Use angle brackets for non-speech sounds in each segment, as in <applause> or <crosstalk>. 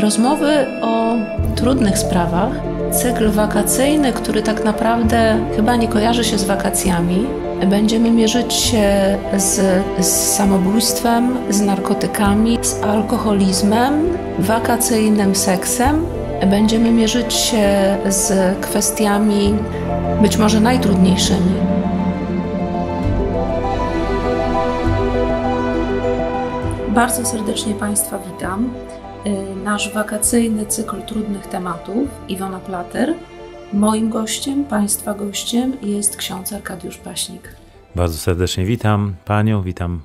Rozmowy o trudnych sprawach, cykl wakacyjny, który tak naprawdę chyba nie kojarzy się z wakacjami. Będziemy mierzyć się z, z samobójstwem, z narkotykami, z alkoholizmem, wakacyjnym seksem. Będziemy mierzyć się z kwestiami być może najtrudniejszymi. Bardzo serdecznie Państwa witam. Y, nasz wakacyjny cykl trudnych tematów Iwona Plater. Moim gościem, Państwa gościem jest ksiądz Arkadiusz Paśnik. Bardzo serdecznie witam Panią, witam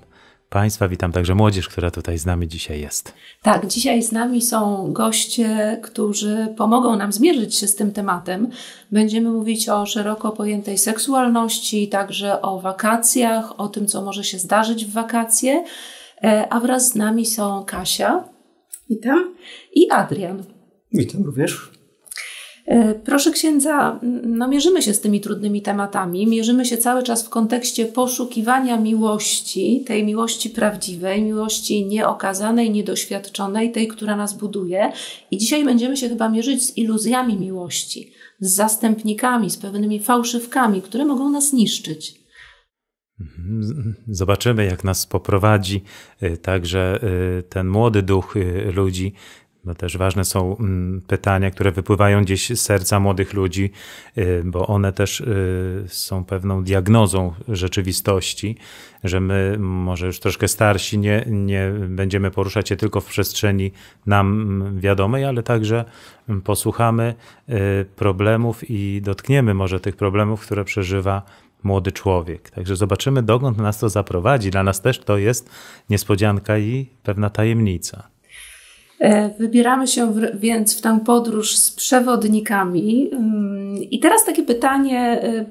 Państwa, witam także młodzież, która tutaj z nami dzisiaj jest. Tak, dzisiaj z nami są goście, którzy pomogą nam zmierzyć się z tym tematem. Będziemy mówić o szeroko pojętej seksualności, także o wakacjach, o tym, co może się zdarzyć w wakacje. E, a wraz z nami są Kasia, Witam. I Adrian. Witam również. E, proszę księdza, no mierzymy się z tymi trudnymi tematami, mierzymy się cały czas w kontekście poszukiwania miłości, tej miłości prawdziwej, miłości nieokazanej, niedoświadczonej, tej, która nas buduje. I dzisiaj będziemy się chyba mierzyć z iluzjami miłości, z zastępnikami, z pewnymi fałszywkami, które mogą nas niszczyć. Mhm. Zobaczymy, jak nas poprowadzi y, także y, ten młody duch y, ludzi. No też ważne są mm, pytania, które wypływają gdzieś z serca młodych ludzi, bo one też są pewną diagnozą rzeczywistości, że my, może już troszkę starsi, nie, nie będziemy poruszać się tylko w przestrzeni nam mm, wiadomej, ale także mm, posłuchamy problemów i dotkniemy może tych problemów, które przeżywa młody człowiek. Także zobaczymy, dokąd nas to zaprowadzi. Dla nas też to jest niespodzianka i pewna tajemnica. E, wybieramy się w, więc w tę podróż z przewodnikami. Mm, I teraz takie pytanie, e,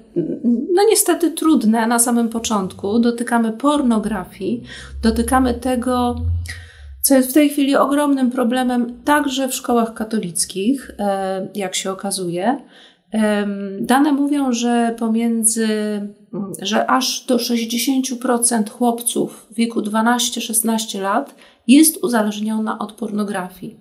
no niestety trudne na samym początku. Dotykamy pornografii, dotykamy tego, co jest w tej chwili ogromnym problemem także w szkołach katolickich, e, jak się okazuje. Dane mówią, że pomiędzy, że aż do 60% chłopców w wieku 12-16 lat jest uzależniona od pornografii.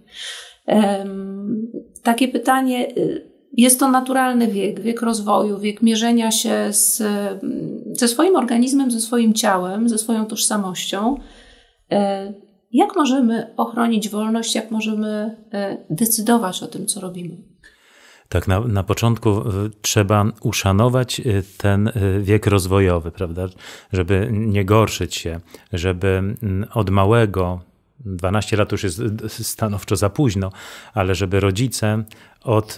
Takie pytanie, y, jest to naturalny wiek, wiek rozwoju, wiek mierzenia się z, mm, ze swoim organizmem, ze swoim ciałem, ze swoją tożsamością. E, jak możemy ochronić wolność, jak możemy e, decydować o tym, co robimy? Tak, na, na początku e, trzeba uszanować e, ten e, wiek rozwojowy, prawda? Żeby nie gorszyć się, żeby od małego 12 lat już jest stanowczo za późno, ale żeby rodzice od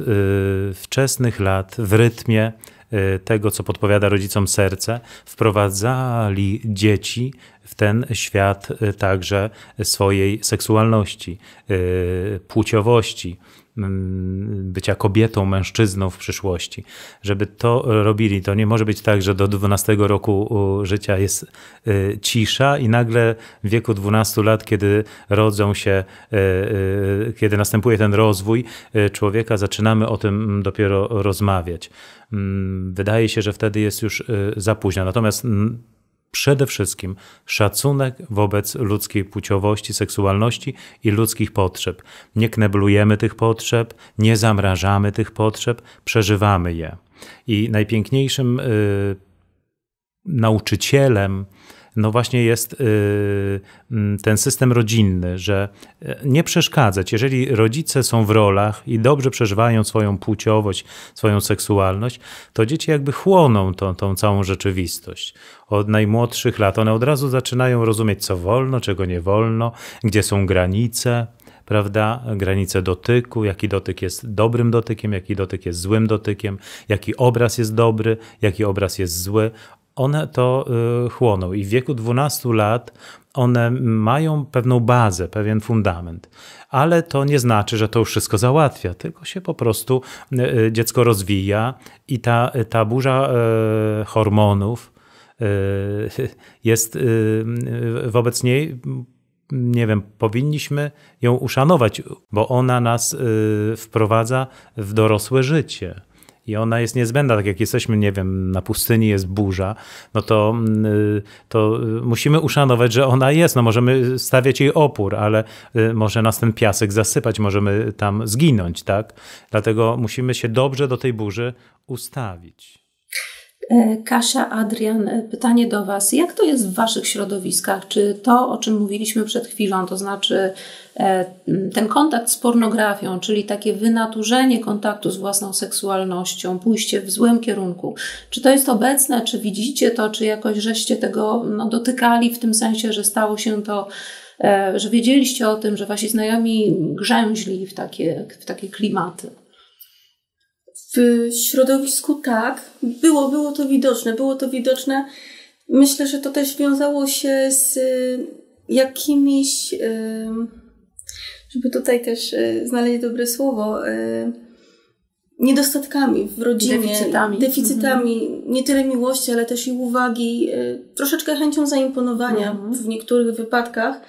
wczesnych lat w rytmie tego, co podpowiada rodzicom serce, wprowadzali dzieci w ten świat także swojej seksualności, płciowości, bycia kobietą, mężczyzną w przyszłości, żeby to robili. To nie może być tak, że do 12 roku życia jest y, cisza i nagle w wieku 12 lat, kiedy rodzą się, y, y, kiedy następuje ten rozwój człowieka, zaczynamy o tym mm, dopiero rozmawiać. Mm, wydaje się, że wtedy jest już za późno. Natomiast mm, przede wszystkim szacunek wobec ludzkiej płciowości, seksualności i ludzkich potrzeb. Nie kneblujemy tych potrzeb, nie zamrażamy tych potrzeb, przeżywamy je. I najpiękniejszym y, nauczycielem, no właśnie jest y, mm, ten system rodzinny, że e, nie przeszkadzać. Jeżeli rodzice są w rolach i dobrze przeżywają swoją płciowość, swoją seksualność, to dzieci jakby chłoną tą, tą całą rzeczywistość. Od najmłodszych lat one od razu zaczynają rozumieć, co wolno, czego nie wolno, gdzie są granice prawda, granice dotyku, jaki dotyk jest dobrym dotykiem, jaki dotyk jest złym dotykiem, jaki obraz jest dobry, jaki obraz jest zły one to y, chłoną i w wieku 12 lat one mają pewną bazę, pewien fundament, ale to nie znaczy, że to już wszystko załatwia, tylko się po prostu y, y, dziecko rozwija i ta, ta burza hormonów <laughs> jest wobec niej nie wiem, powinniśmy ją uszanować, bo ona nas wprowadza w dorosłe życie i ona jest niezbędna, tak jak jesteśmy, nie wiem, na pustyni jest burza, no to, mm, y, to y, musimy uszanować, że ona jest, no możemy stawiać jej opór, ale y, może nas ten piasek zasypać, możemy tam zginąć, tak? Dlatego musimy się dobrze do tej burzy ustawić. E, Kasia, Adrian, e, pytanie do Was. Jak to jest w Waszych środowiskach? Czy to, o czym mówiliśmy przed chwilą, to znaczy e, ten kontakt z pornografią, czyli takie wynaturzenie kontaktu z własną seksualnością, pójście w złym kierunku, czy to jest obecne, czy widzicie to, czy jakoś żeście tego no, dotykali w tym sensie, że stało się to że wiedzieliście o tym, że wasi znajomi grzęźli w takie, w takie klimaty w środowisku tak, było, było to widoczne, było to widoczne. Myślę, że to też wiązało się z y, jakimiś, y, żeby tutaj też y, znaleźć dobre słowo, niedostatkami w rodzinie, deficytami, deficytami mhm. nie tyle miłości, ale też i uwagi, troszeczkę chęcią zaimponowania mhm. w niektórych wypadkach,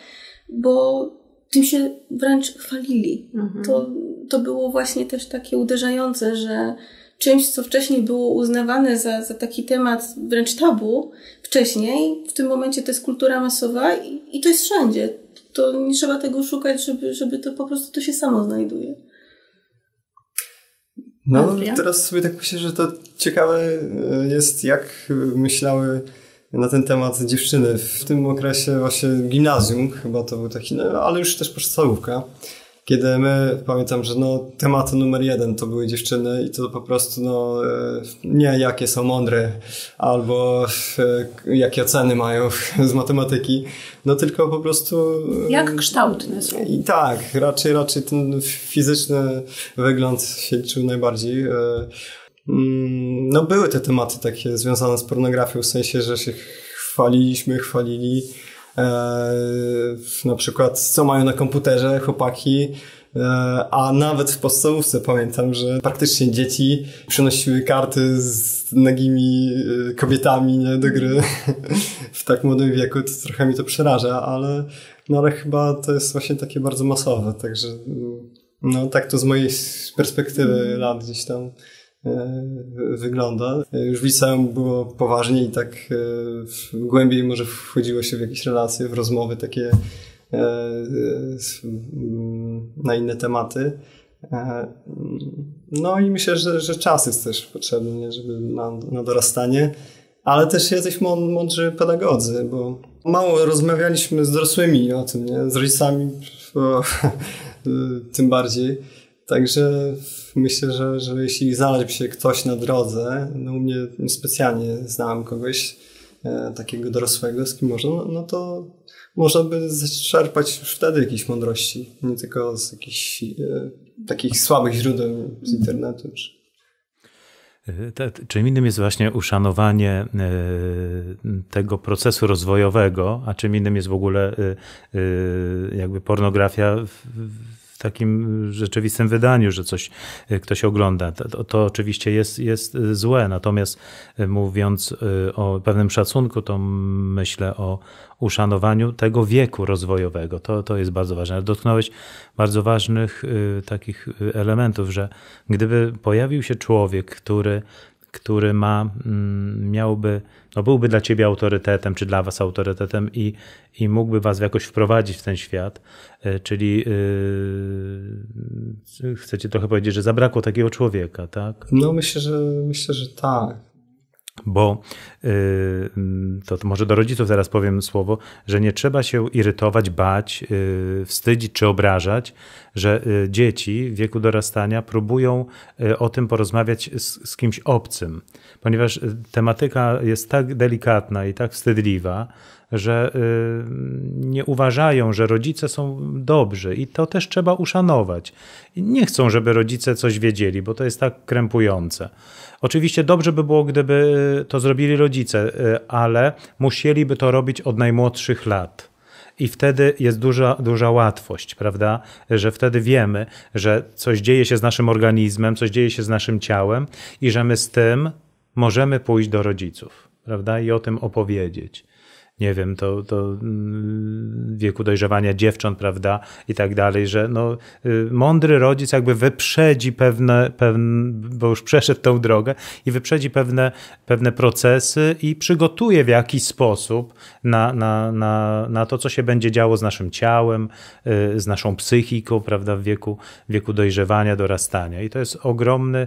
bo tym się wręcz chwalili. Mhm. To to było właśnie też takie uderzające, że czymś, co wcześniej było uznawane za, za taki temat wręcz tabu wcześniej, w tym momencie to jest kultura masowa i, i to jest wszędzie. To nie trzeba tego szukać, żeby, żeby to po prostu to się samo znajduje. No, no teraz sobie tak myślę, że to ciekawe e, jest, jak myślały na ten temat dziewczyny w tym okresie właśnie gimnazjum, chyba to był taki, no, ale już też podstawówka kiedy my, pamiętam, że no, temat numer jeden to były dziewczyny i to po prostu no, e, nie jakie są mądre albo e, jakie oceny mają <laughs> z matematyki, no tylko po prostu... E, Jak kształtne są. I tak, raczej, raczej ten fizyczny wygląd się liczył najbardziej. Mm, no były te tematy takie związane z pornografią, w sensie, że się chwaliliśmy, chwalili, E, na przykład co mają na komputerze chłopaki, e, a nawet w podstawówce pamiętam, że praktycznie dzieci przynosiły karty z nagimi e, kobietami nie, do gry <laughs> w tak młodym wieku. To trochę mi to przeraża, ale, no ale chyba to jest właśnie takie bardzo masowe. Także mm, no tak to z mojej perspektywy mhm. lat gdzieś tam E, wygląda. E, już w liceum było poważniej i tak e, głębiej może wchodziło się w jakieś relacje, w rozmowy takie mm, na inne tematy. No i myślę, że, że czas jest też potrzebny, nie? żeby na, na dorastanie, ale też jesteśmy mądrzy pedagodzy, bo mało rozmawialiśmy z dorosłymi o tym, nie? z rodzicami o, <laughs> tym bardziej. Także myślę, że, że jeśli znalazłby się ktoś na drodze, no u mnie specjalnie znałem kogoś e, takiego dorosłego, z kim można, no, no to można by zaczerpać już wtedy jakieś mądrości, nie tylko z jakichś e, takich słabych źródeł z internetu. Czy... Czym innym jest właśnie uszanowanie e, tego procesu rozwojowego, a czym innym jest w ogóle e, e, jakby pornografia w takim rzeczywistym wydaniu, że coś y, ktoś ogląda. To, to oczywiście jest, jest y, złe, natomiast y, mówiąc o pewnym szacunku, to myślę o uszanowaniu tego wieku rozwojowego. To, to jest bardzo ważne. Dotknąłeś bardzo ważnych takich elementów, że gdyby pojawił się człowiek, który który ma, mm, miałby, no byłby dla ciebie autorytetem, czy dla was autorytetem i, i mógłby was jakoś wprowadzić w ten świat. E, czyli yy, e, chcecie trochę powiedzieć, że zabrakło takiego człowieka, tak? No myślę, że myślę, że tak bo y, mm, to, może do rodziców zaraz powiem słowo, że nie trzeba się irytować, bać, y, wstydzić czy obrażać, że y, dzieci w wieku dorastania próbują o tym porozmawiać z, z kimś obcym, ponieważ tematyka jest tak delikatna i tak wstydliwa, że mm, nie uważają, że rodzice są dobrzy i to też trzeba uszanować. Nie chcą, żeby rodzice coś wiedzieli, bo to jest tak krępujące. Oczywiście dobrze by było, gdyby to zrobili rodzice, y, ale musieliby to robić od najmłodszych lat. I wtedy jest duża, duża łatwość, prawda? Że wtedy wiemy, że coś dzieje się z naszym organizmem, coś dzieje się z naszym ciałem i że my z tym możemy pójść do rodziców, prawda? I o tym opowiedzieć nie wiem, to mm, wieku dojrzewania dziewcząt, prawda, i tak dalej, że no, y, mądry rodzic jakby wyprzedzi pewne, pewne bo już przeszedł tą drogę i wyprzedzi pewne, pewne procesy i przygotuje w jakiś sposób na, na, na, na to, co się będzie działo z naszym ciałem, y, z naszą psychiką, prawda, w wieku, wieku dojrzewania, dorastania. I to jest ogromny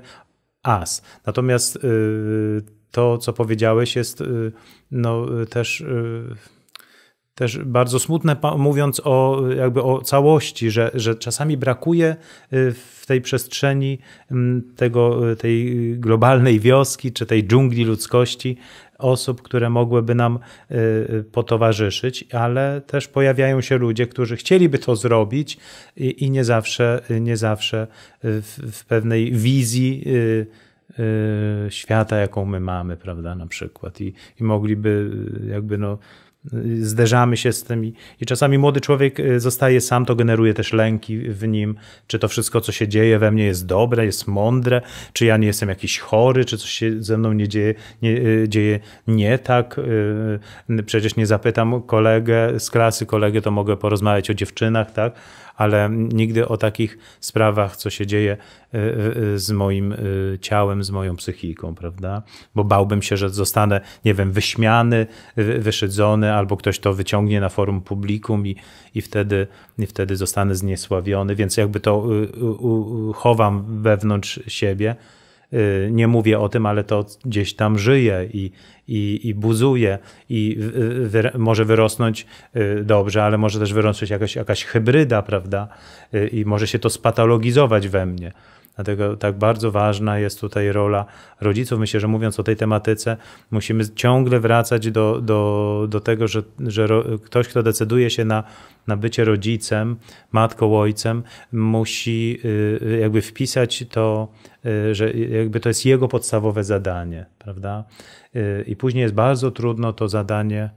as. Natomiast yy, to, co powiedziałeś, jest y, no, y, też y, też bardzo smutne, mówiąc o, jakby o całości, że, że czasami brakuje w tej przestrzeni mm, tego, tej globalnej wioski czy tej dżungli ludzkości osób, które mogłyby nam potowarzyszyć, ale też pojawiają się ludzie, którzy chcieliby to zrobić i, i nie zawsze, nie zawsze w, w pewnej wizji Y, świata, jaką my mamy, prawda, na przykład. I, i mogliby y, jakby no y, zderzamy się z tym i, i czasami młody człowiek zostaje sam, to generuje też lęki w nim, czy to wszystko, co się dzieje we mnie jest dobre, jest mądre, czy ja nie jestem jakiś chory, czy coś się ze mną nie dzieje nie, dzieje nie tak. Przecież nie zapytam kolegę z klasy, kolegę, to mogę porozmawiać o dziewczynach, tak? ale nigdy o takich sprawach, co się dzieje e, e, z moim e, ciałem, z moją psychiką, prawda? Bo bałbym się, że zostanę, nie wiem, wyśmiany, wyszydzony, albo ktoś to wyciągnie na forum publikum i, i, wtedy, i wtedy zostanę zniesławiony, więc jakby to y, y, chowam wewnątrz siebie y, nie mówię o tym, ale to gdzieś tam żyje i, i, i buzuje i wy, może wyrosnąć y, dobrze, ale może też wyrosnąć jakaś, jakaś hybryda, prawda? Y, I może się to spatologizować we mnie. Dlatego tak bardzo ważna jest tutaj rola rodziców. Myślę, że mówiąc o tej tematyce, musimy ciągle wracać do, do, do tego, że, że ktoś, kto decyduje się na, na bycie rodzicem, matką, ojcem, musi y, y, jakby wpisać to, y, że jakby to jest jego podstawowe zadanie, prawda? I później jest bardzo trudno to zadanie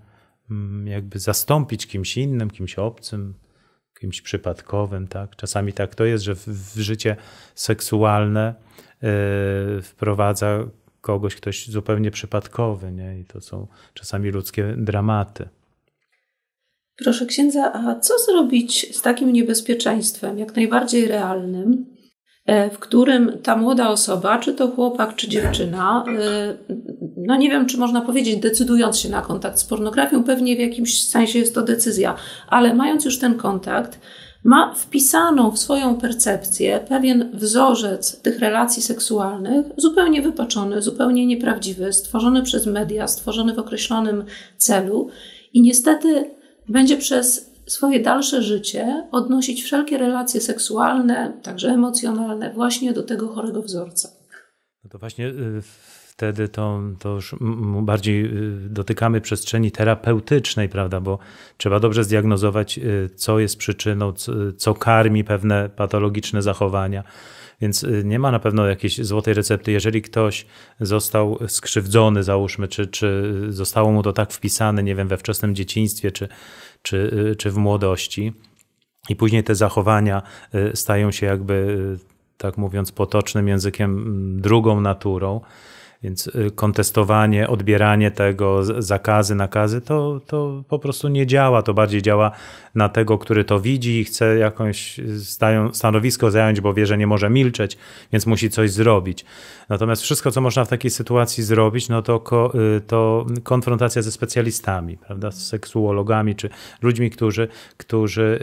mm, jakby zastąpić kimś innym, kimś obcym jakimś przypadkowym. Tak? Czasami tak to jest, że w, w życie seksualne yy, wprowadza kogoś ktoś zupełnie przypadkowy nie? i to są czasami ludzkie dramaty. Proszę księdza, a co zrobić z takim niebezpieczeństwem, jak najbardziej realnym, E, w którym ta młoda osoba, czy to chłopak, czy dziewczyna, e, no nie wiem, czy można powiedzieć, decydując się na kontakt z pornografią, pewnie w jakimś sensie jest to decyzja, ale mając już ten kontakt, ma wpisaną w swoją percepcję pewien wzorzec tych relacji seksualnych, zupełnie wypaczony, zupełnie nieprawdziwy, stworzony przez media, stworzony w określonym celu i niestety będzie przez swoje dalsze życie odnosić wszelkie relacje seksualne, także emocjonalne, właśnie do tego chorego wzorca. No to właśnie y, wtedy to, to już bardziej y, dotykamy przestrzeni terapeutycznej, prawda? Bo trzeba dobrze zdiagnozować, y, co jest przyczyną, co karmi pewne patologiczne zachowania. Więc nie ma na pewno jakiejś złotej recepty. Jeżeli ktoś został skrzywdzony, załóżmy, czy, czy zostało mu to tak wpisane, nie wiem, we wczesnym dzieciństwie, czy czy, y, czy w młodości. I później te zachowania y, stają się jakby, y, tak mówiąc potocznym językiem, mm, drugą naturą. Więc y, kontestowanie, odbieranie tego, zakazy, nakazy, to, to po prostu nie działa. To bardziej działa na tego, który to widzi i chce jakąś stanowisko zająć, bo wie, że nie może milczeć, więc musi coś zrobić. Natomiast wszystko, co można w takiej sytuacji zrobić, no to, ko, y, to konfrontacja ze specjalistami, prawda, z seksuologami czy ludźmi, którzy, którzy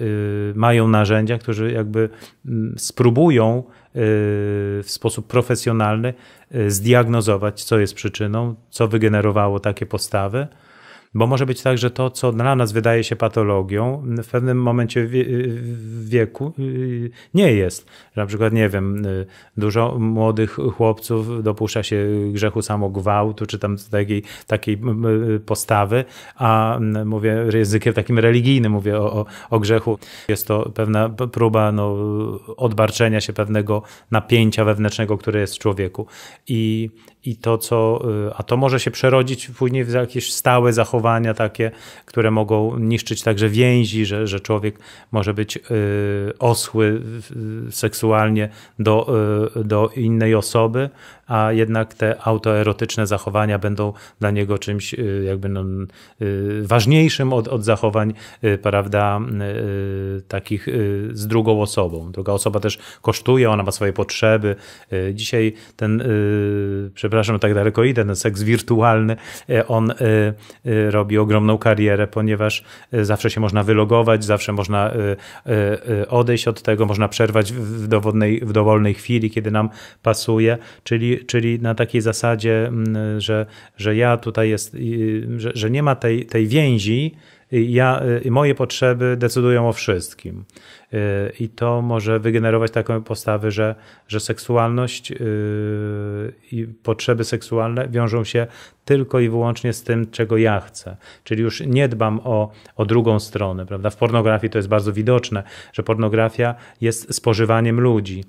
y, mają narzędzia, którzy jakby mm, spróbują Y, w sposób profesjonalny y, zdiagnozować, co jest przyczyną, co wygenerowało takie postawy bo może być tak, że to, co dla nas wydaje się patologią, w pewnym momencie wieku y, nie jest. Że na przykład, nie wiem, y, dużo młodych chłopców dopuszcza się grzechu samogwałtu, czy tam takiej, takiej postawy, a mówię językiem takim religijnym, mówię o, o, o grzechu. Jest to pewna próba no, odbarczenia się pewnego napięcia wewnętrznego, które jest w człowieku. I, i to, co, y, a to może się przerodzić później w jakieś stałe zachowania takie, które mogą niszczyć także więzi, że, że człowiek może być y, osły seksualnie do, y, do innej osoby, a jednak te autoerotyczne zachowania będą dla niego czymś jakby no, ważniejszym od, od zachowań, prawda, takich z drugą osobą. Druga osoba też kosztuje, ona ma swoje potrzeby. Dzisiaj ten, przepraszam, przepraszam, tak daleko idę, ten no seks wirtualny, e, on e, e, robi ogromną karierę, ponieważ zawsze się można wylogować, zawsze można odejść od tego, można przerwać w dowolnej, w dowolnej chwili, kiedy nam pasuje, czyli, czyli na takiej zasadzie, mm, że, że ja tutaj jest, że, że nie ma tej, tej więzi, ja, y, moje potrzeby decydują o wszystkim. Y, I to może wygenerować taką postawę, że, że seksualność y, i potrzeby seksualne wiążą się tylko i wyłącznie z tym, czego ja chcę. Czyli już nie dbam o, o drugą stronę. Prawda? W pornografii to jest bardzo widoczne, że pornografia jest spożywaniem ludzi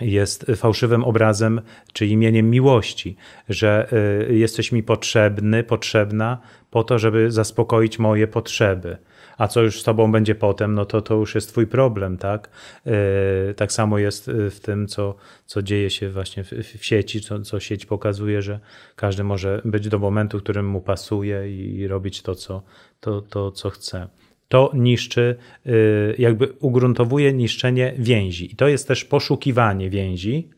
jest fałszywym obrazem czy imieniem miłości, że y, jesteś mi potrzebny, potrzebna po to, żeby zaspokoić moje potrzeby. A co już z tobą będzie potem, no to to już jest twój problem, tak? Y, tak samo jest y, w tym, co, co dzieje się właśnie w, w sieci, co, co sieć pokazuje, że każdy może być do momentu, w którym mu pasuje i robić to, co, to, to, co chce to niszczy, y, jakby ugruntowuje niszczenie więzi. I to jest też poszukiwanie więzi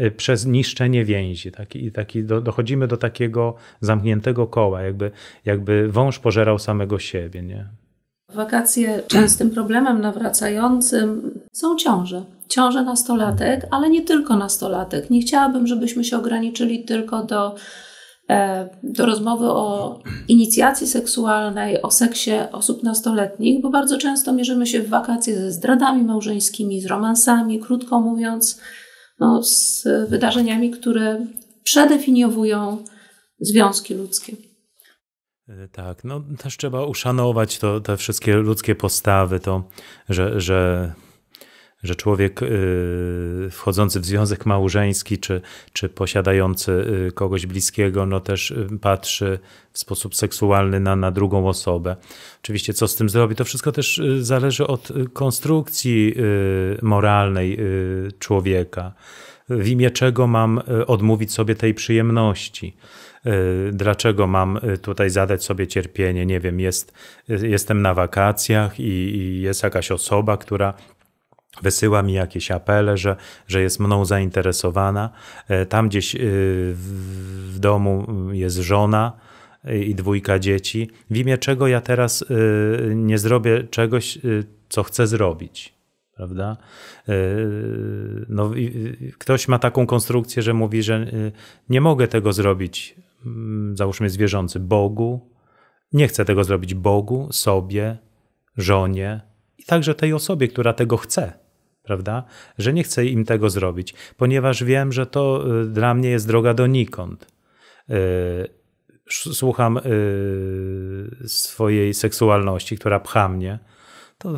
y, przez niszczenie więzi. Taki, taki do, dochodzimy do takiego zamkniętego koła, jakby, jakby wąż pożerał samego siebie. Nie? Wakacje częstym problemem nawracającym są ciąże. Ciąże nastolatek, ale nie tylko nastolatek. Nie chciałabym, żebyśmy się ograniczyli tylko do E, do rozmowy o inicjacji seksualnej, o seksie osób nastoletnich, bo bardzo często mierzymy się w wakacje ze zdradami małżeńskimi, z romansami, krótko mówiąc, no, z wydarzeniami, które przedefiniowują związki ludzkie. E, tak, no też trzeba uszanować to, te wszystkie ludzkie postawy, to, że, że że człowiek y, wchodzący w związek małżeński czy, czy posiadający y, kogoś bliskiego, no też y, patrzy w sposób seksualny na, na drugą osobę. Oczywiście, co z tym zrobi, to wszystko też zależy od konstrukcji moralnej człowieka. W imię czego mam odmówić sobie tej przyjemności? dlaczego mam tutaj zadać sobie cierpienie. Nie wiem, jest, jestem na wakacjach i, i jest jakaś osoba, która wysyła mi jakieś apele, że, że jest mną zainteresowana. E, tam gdzieś e, w domu jest żona e, i dwójka dzieci. W imię czego ja teraz nie zrobię czegoś, co chcę zrobić prawda? No, ktoś ma taką konstrukcję, że mówi, że nie mogę tego zrobić, mm, załóżmy zwierzący, Bogu, nie chcę tego zrobić Bogu, sobie, żonie i także tej osobie, która tego chce prawda? Że nie chcę im tego zrobić, ponieważ wiem, że to y, dla mnie jest droga donikąd. Y, słucham y, swojej seksualności, która pcha mnie to,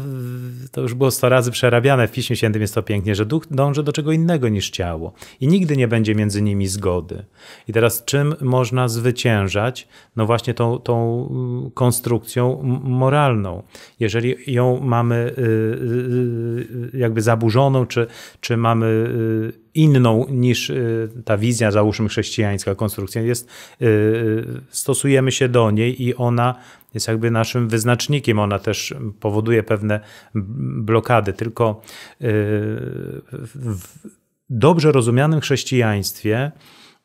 to już było 100 razy przerabiane w Piśmie Świętym jest to pięknie, że duch dąży do czego innego niż ciało i nigdy nie będzie między nimi zgody. I teraz czym można zwyciężać? No właśnie tą, tą y, konstrukcją moralną. Jeżeli ją mamy y, y, jakby zaburzoną, czy, czy mamy inną niż ta wizja, załóżmy chrześcijańska konstrukcja, jest, stosujemy się do niej i ona jest jakby naszym wyznacznikiem. Ona też powoduje pewne blokady. Tylko y, w dobrze rozumianym chrześcijaństwie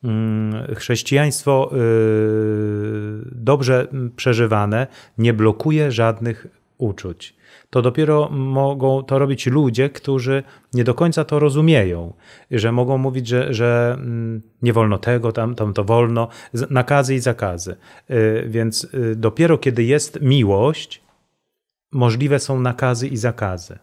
mm, chrześcijaństwo y, dobrze mm, przeżywane nie blokuje żadnych uczuć to dopiero mogą to robić ludzie, którzy nie do końca to rozumieją, że mogą mówić, że, że mm, nie wolno tego, tam, tam to wolno, nakazy i zakazy. Y, więc y, dopiero kiedy jest miłość, możliwe są nakazy i zakazy.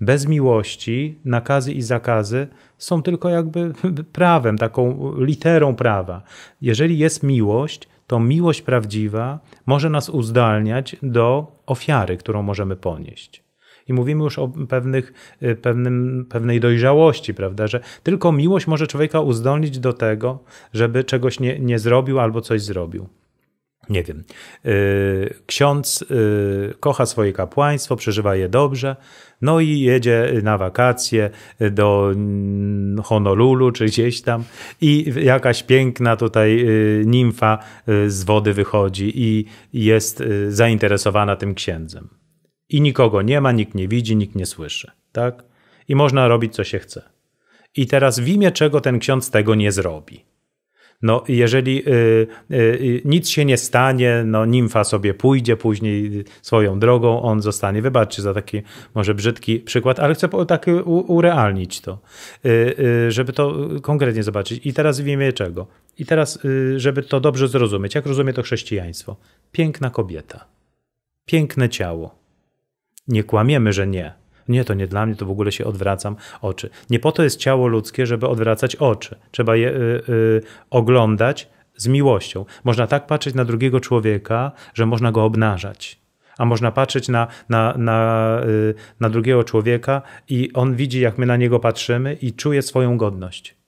Bez miłości nakazy i zakazy są tylko jakby <laughs> prawem, taką literą prawa. Jeżeli jest miłość, to miłość prawdziwa może nas uzdalniać do ofiary, którą możemy ponieść. I mówimy już o pewnych, y, pewnym, pewnej dojrzałości, prawda? Że tylko miłość może człowieka uzdolnić do tego, żeby czegoś nie, nie zrobił albo coś zrobił. Nie wiem. Y, ksiądz y, kocha swoje kapłaństwo, przeżywa je dobrze, no i jedzie na wakacje do mm, Honolulu czy gdzieś tam i jakaś piękna tutaj y, nimfa z wody wychodzi i jest zainteresowana tym księdzem. I nikogo nie ma, nikt nie widzi, nikt nie słyszy, tak? I można robić co się chce. I teraz w imię czego ten ksiądz tego nie zrobi? No, jeżeli y, y, y, nic się nie stanie, no, nimfa sobie pójdzie później swoją drogą, on zostanie. Wybaczcie za taki może brzydki przykład, ale chcę tak u, urealnić to, y, y, żeby to konkretnie zobaczyć. I teraz wiemy czego? I teraz, y, żeby to dobrze zrozumieć, jak rozumie to chrześcijaństwo? Piękna kobieta, piękne ciało. Nie kłamiemy, że nie nie, to nie dla mnie, to w ogóle się odwracam oczy. Nie po to jest ciało ludzkie, żeby odwracać oczy. Trzeba je y, y, oglądać z miłością. Można tak patrzeć na drugiego człowieka, że można go obnażać. A można patrzeć na, na, na, y, na drugiego człowieka i on widzi, jak my na niego patrzymy i czuje swoją godność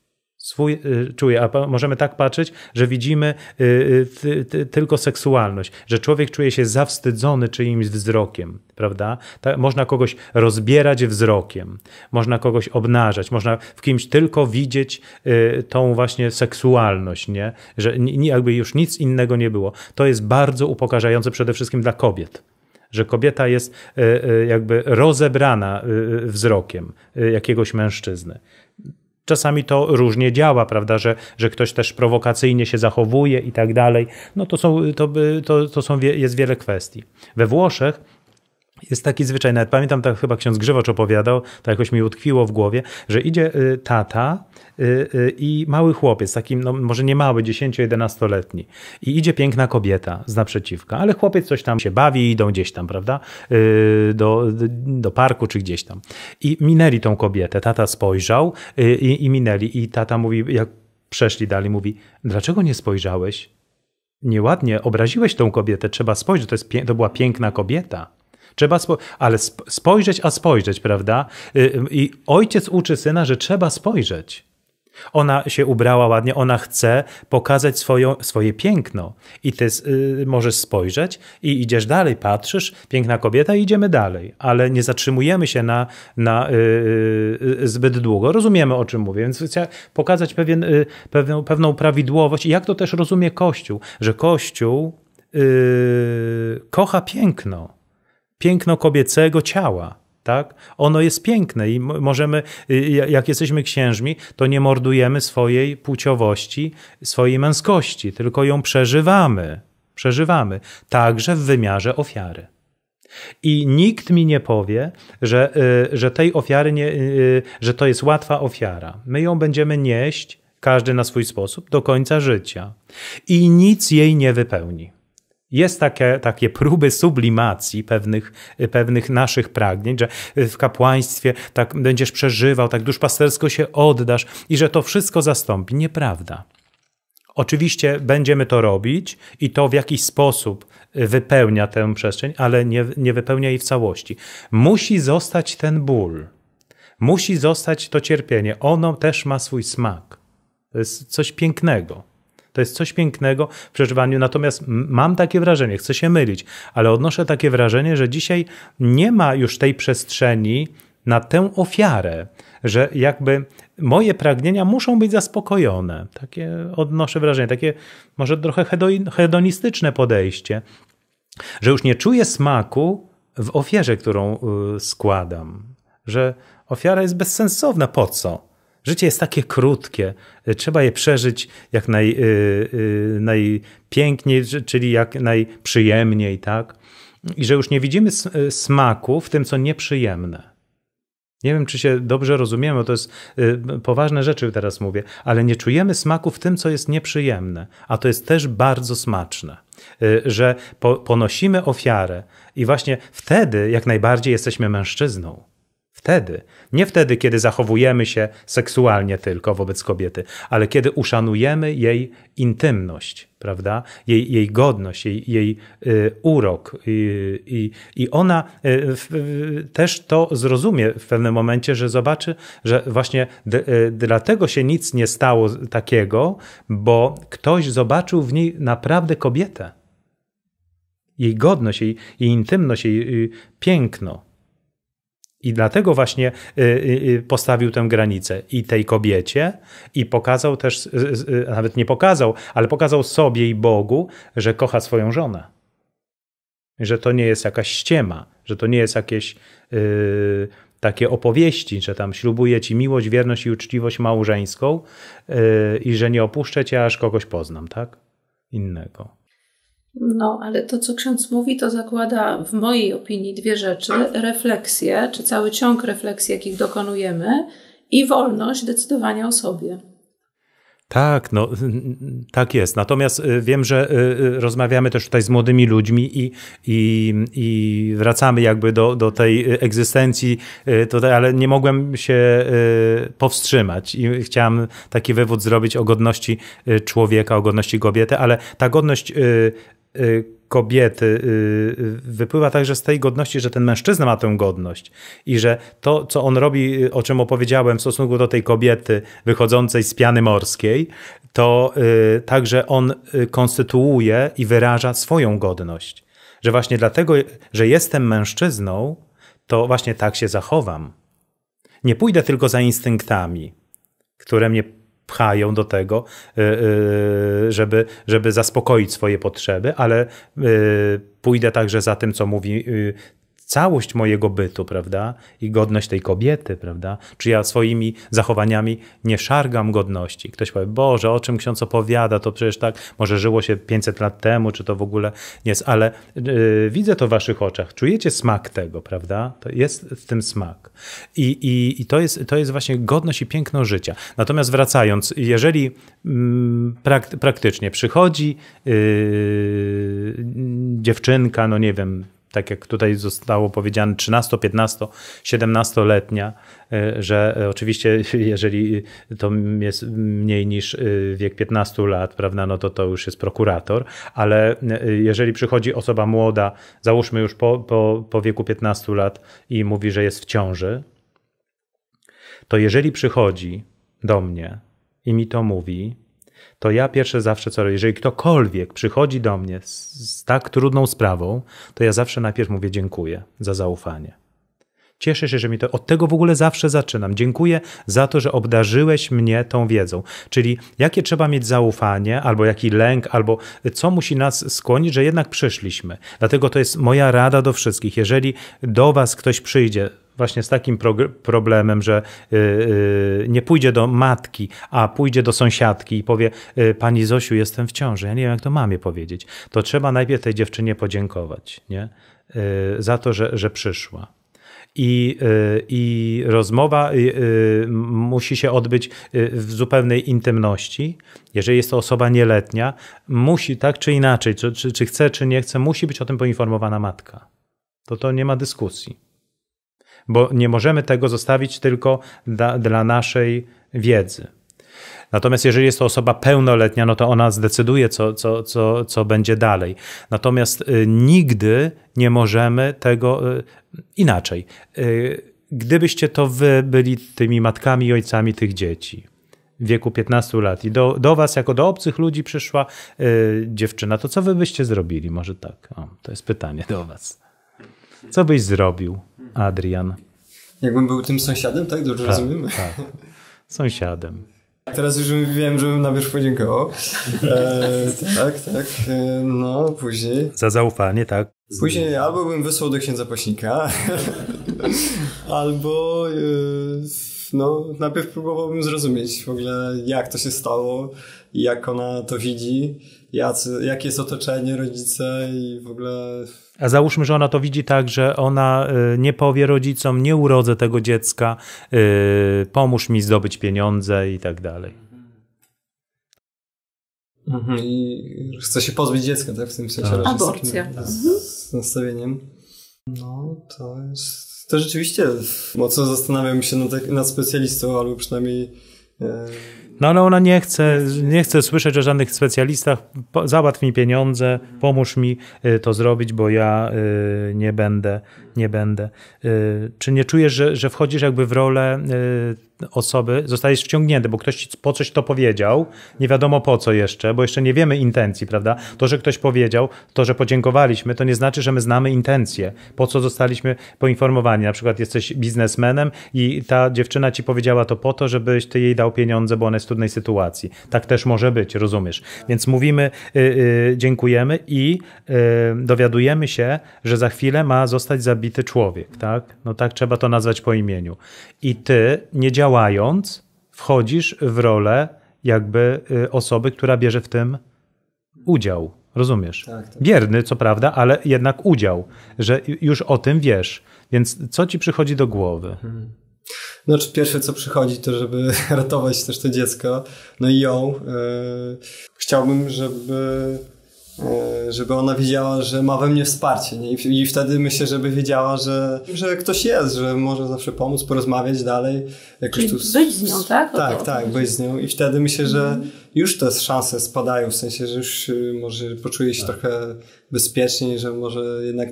swój y, czuje, a możemy tak patrzeć, że widzimy y, y, tylko seksualność, że człowiek czuje się zawstydzony czyimś wzrokiem, prawda? Ta, można kogoś rozbierać wzrokiem, można kogoś obnażać, można w kimś tylko widzieć y, tą właśnie seksualność, nie? Że ni, jakby już nic innego nie było. To jest bardzo upokarzające przede wszystkim dla kobiet że kobieta jest jakby rozebrana wzrokiem jakiegoś mężczyzny czasami to różnie działa, prawda, że, że ktoś też prowokacyjnie się zachowuje i tak dalej. No to, są, to, to, to są, jest wiele kwestii. We Włoszech jest taki zwyczaj, nawet pamiętam, tak chyba ksiądz Grzywocz opowiadał, to jakoś mi utkwiło w głowie, że idzie y, tata y, y, i mały chłopiec, taki no, może nie mały, 10-11-letni i idzie piękna kobieta z naprzeciwka, ale chłopiec coś tam się bawi, idą gdzieś tam, prawda, do, do parku czy gdzieś tam. I minęli tą kobietę, tata spojrzał i, i minęli i tata mówi, jak przeszli dalej, mówi, dlaczego nie spojrzałeś? Nieładnie, obraziłeś tą kobietę, trzeba spojrzeć, to, jest, to była piękna kobieta. Trzeba spo... ale spojrzeć, a spojrzeć, prawda? Y, y, I ojciec uczy syna, że trzeba spojrzeć. Ona się ubrała ładnie, ona chce pokazać swoją, swoje piękno. I ty y, możesz spojrzeć i idziesz dalej, patrzysz, piękna kobieta, i idziemy dalej, ale nie zatrzymujemy się na, na zbyt długo. Rozumiemy, o czym mówię, więc chcę pokazać pewien, pewną, pewną prawidłowość i jak to też rozumie Kościół, że Kościół kocha piękno piękno kobiecego ciała. Tak? Ono jest piękne i możemy, y, jak jesteśmy księżmi, to nie mordujemy swojej płciowości, swojej męskości, tylko ją przeżywamy. Przeżywamy także w wymiarze ofiary. I nikt mi nie powie, że, y, że tej ofiary nie, y, że to jest łatwa ofiara. My ją będziemy nieść, każdy na swój sposób, do końca życia. I nic jej nie wypełni. Jest takie, takie próby sublimacji pewnych, pewnych naszych pragnień, że w kapłaństwie tak będziesz przeżywał, tak duszpastersko się oddasz i że to wszystko zastąpi. Nieprawda. Oczywiście będziemy to robić i to w jakiś sposób wypełnia tę przestrzeń, ale nie, nie wypełnia jej w całości. Musi zostać ten ból, musi zostać to cierpienie. Ono też ma swój smak. To jest coś pięknego. To jest coś pięknego w przeżywaniu, natomiast mam takie wrażenie, chcę się mylić, ale odnoszę takie wrażenie, że dzisiaj nie ma już tej przestrzeni na tę ofiarę, że jakby moje pragnienia muszą być zaspokojone. Takie odnoszę wrażenie, takie może trochę hedonistyczne podejście, że już nie czuję smaku w ofierze, którą y, składam, że ofiara jest bezsensowna. Po co? Życie jest takie krótkie. Y, trzeba je przeżyć jak naj, yy, yy, najpiękniej, czyli jak najprzyjemniej, tak? I że już nie widzimy y, smaku w tym, co nieprzyjemne. Nie wiem, czy się dobrze rozumiemy, bo to jest yy, poważne rzeczy teraz mówię, ale nie czujemy smaku w tym, co jest nieprzyjemne, a to jest też bardzo smaczne, yy, że po, ponosimy ofiarę i właśnie wtedy jak najbardziej jesteśmy mężczyzną wtedy. Nie wtedy, kiedy zachowujemy się seksualnie tylko wobec kobiety, ale kiedy uszanujemy jej intymność, prawda? Jej, jej godność, jej, jej y, urok. I, i, i ona y, y, też to zrozumie w pewnym momencie, że zobaczy, że właśnie y, dlatego się nic nie stało takiego, bo ktoś zobaczył w niej naprawdę kobietę. Jej godność, jej, jej intymność, jej, jej y, piękno. I dlatego właśnie y, y, y, postawił tę granicę i tej kobiecie, i pokazał też, nawet nie pokazał, ale pokazał sobie i Bogu, że kocha swoją żonę. Że to nie jest jakaś ściema, że to nie jest jakieś takie opowieści, że tam ślubuję ci miłość, wierność i uczciwość małżeńską i że nie opuszczę cię, aż kogoś poznam, tak? Innego. No, ale to, co ksiądz mówi, to zakłada w mojej opinii dwie rzeczy: refleksję, czy cały ciąg refleksji, jakich dokonujemy, i wolność decydowania o sobie. Tak, no tak jest. Natomiast y, wiem, że y, y, rozmawiamy też tutaj z młodymi ludźmi i, i, i wracamy jakby do, do tej egzystencji tutaj, ale nie mogłem się powstrzymać i chciałem taki wywód zrobić o godności człowieka, o godności kobiety, ale ta godność Y, kobiety y, y, wypływa także z tej godności, że ten mężczyzna ma tę godność i że to, co on robi, o czym opowiedziałem w stosunku do tej kobiety wychodzącej z piany morskiej, to także on konstytuuje i wyraża swoją godność. Że właśnie dlatego, że jestem mężczyzną, to właśnie tak się zachowam. Nie pójdę tylko za instynktami, które mnie pchają do tego, y, y, żeby, żeby zaspokoić swoje potrzeby, ale y, pójdę także za tym, co mówi całość mojego bytu, prawda? I godność tej kobiety, prawda? Czy ja swoimi zachowaniami nie szargam godności? Ktoś powie, Boże, o czym ksiądz opowiada? To przecież tak, może żyło się 500 lat temu, czy to w ogóle nie jest, ale yy, widzę to w waszych oczach. Czujecie smak tego, prawda? To jest w tym smak. I, i, i to, jest, to jest właśnie godność i piękno życia. Natomiast wracając, jeżeli mm, praktycznie przychodzi yy, dziewczynka, no nie wiem, tak jak tutaj zostało powiedziane, 13, 15, 17-letnia, że e, oczywiście <laughs> jeżeli to jest mniej niż e, wiek 15 lat, prawda, no to to już jest prokurator, ale e, jeżeli przychodzi osoba młoda, załóżmy już po, po, po wieku 15 lat i mówi, że jest w ciąży, to jeżeli przychodzi do mnie i mi to mówi, to ja pierwsze zawsze co robię, jeżeli ktokolwiek przychodzi do mnie z, z tak trudną sprawą, to ja zawsze najpierw mówię dziękuję za zaufanie. Cieszę się, że mi to od tego w ogóle zawsze zaczynam. Dziękuję za to, że obdarzyłeś mnie tą wiedzą. Czyli jakie trzeba mieć zaufanie, albo jaki lęk, albo co musi nas skłonić, że jednak przyszliśmy. Dlatego to jest moja rada do wszystkich. Jeżeli do Was ktoś przyjdzie właśnie z takim problemem, że yy, nie pójdzie do matki, a pójdzie do sąsiadki i powie: y, Pani Zosiu, jestem w ciąży. Ja nie wiem, jak to mamie powiedzieć. To trzeba najpierw tej dziewczynie podziękować nie? Yy, za to, że, że przyszła i, y, i rozmowa y, y, musi się odbyć w zupełnej intymności. Jeżeli jest to osoba nieletnia, musi tak czy inaczej, czy, czy, czy chce, czy nie chce, musi być o tym poinformowana matka. To to nie ma dyskusji. Bo nie możemy tego zostawić tylko dla, dla naszej wiedzy. Natomiast jeżeli jest to osoba pełnoletnia, no to ona zdecyduje, co, co, co, co będzie dalej. Natomiast y, nigdy nie możemy tego y, inaczej. Y, gdybyście to wy byli tymi matkami i ojcami tych dzieci, w wieku 15 lat i do, do was jako do obcych ludzi przyszła y, dziewczyna, to co wy byście zrobili? Może tak, o, to jest pytanie do was. Co byś zrobił, Adrian? Jakbym był tym sąsiadem, tak? Dobrze tak, rozumiem? Tak. <laughs> Sąsiadem. Teraz już wiem, żebym na wierzch podziękował. E, tak, tak. E, no, później. Za zaufanie, tak. Później albo bym wysłał do księdza paśnika, <laughs> albo e, no, najpierw próbowałbym zrozumieć w ogóle, jak to się stało, jak ona to widzi jacy, jakie jest otoczenie, rodzice i w ogóle. A załóżmy, że ona to widzi tak, że ona y, nie powie rodzicom, nie urodzę tego dziecka, y, pomóż mi zdobyć pieniądze i tak dalej. Mhm. I chce się pozbyć dziecka, tak? W tym sensie. Tak. Aborcja. Z, takim, mhm. z nastawieniem. No, to jest. To rzeczywiście mocno zastanawiam się nad, nad specjalistą, albo przynajmniej. E, no ale ona nie chce, nie chce słyszeć o żadnych specjalistach. załatw mi pieniądze, pomóż mi y, to zrobić, bo ja y, nie będę nie będę. Y, czy nie czujesz, że, że wchodzisz jakby w rolę y, osoby, zostajesz wciągnięty, bo ktoś ci po coś to powiedział, nie wiadomo po co jeszcze, bo jeszcze nie wiemy intencji, prawda? To, że ktoś powiedział, to, że podziękowaliśmy, to nie znaczy, że my znamy intencje, po co zostaliśmy poinformowani. Na przykład jesteś biznesmenem i ta dziewczyna ci powiedziała to po to, żebyś ty jej dał pieniądze, bo ona jest w trudnej sytuacji. Tak też może być, rozumiesz? Więc mówimy, yy, yy, dziękujemy i yy, dowiadujemy się, że za chwilę ma zostać zabity zabity człowiek, tak? No tak trzeba to nazwać po imieniu. I ty, nie działając, wchodzisz w rolę jakby y, osoby, która bierze w tym udział. Rozumiesz? Tak, tak. Bierny, co prawda, ale jednak udział, że już o tym wiesz. Więc co ci przychodzi do głowy? Hmm. Znaczy, pierwsze co przychodzi, to żeby <laughs> ratować też to dziecko, no i ją. Yy, chciałbym, żeby E, żeby ona wiedziała, że ma we mnie wsparcie. Nie? I wtedy myślę, żeby wiedziała, że, że ktoś jest, że może zawsze pomóc, porozmawiać dalej. Jakoś tu... być z nią, tak? Tak, tak, być z nią. I wtedy myślę, że mhm. już te szanse spadają, w sensie, że już y, może poczuje się tak. trochę bezpieczniej, że może jednak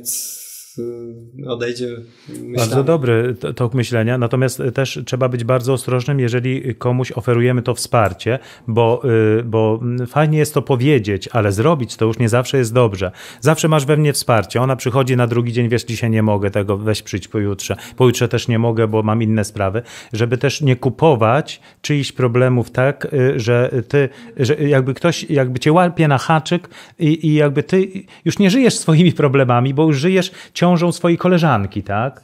Y, odejdzie. Myślami. Bardzo dobry tok myślenia, natomiast też trzeba być bardzo ostrożnym, jeżeli komuś oferujemy to wsparcie, bo, y, bo fajnie jest to powiedzieć, ale zrobić to już nie zawsze jest dobrze. Zawsze masz we mnie wsparcie, ona przychodzi na drugi dzień, wiesz, dzisiaj nie mogę tego, weź przyjdź pojutrze, pojutrze też nie mogę, bo mam inne sprawy, żeby też nie kupować czyichś problemów tak, y, że ty, że jakby ktoś, jakby cię łapie na haczyk i, i jakby ty już nie żyjesz swoimi problemami, bo już żyjesz ciążą swojej koleżanki, tak?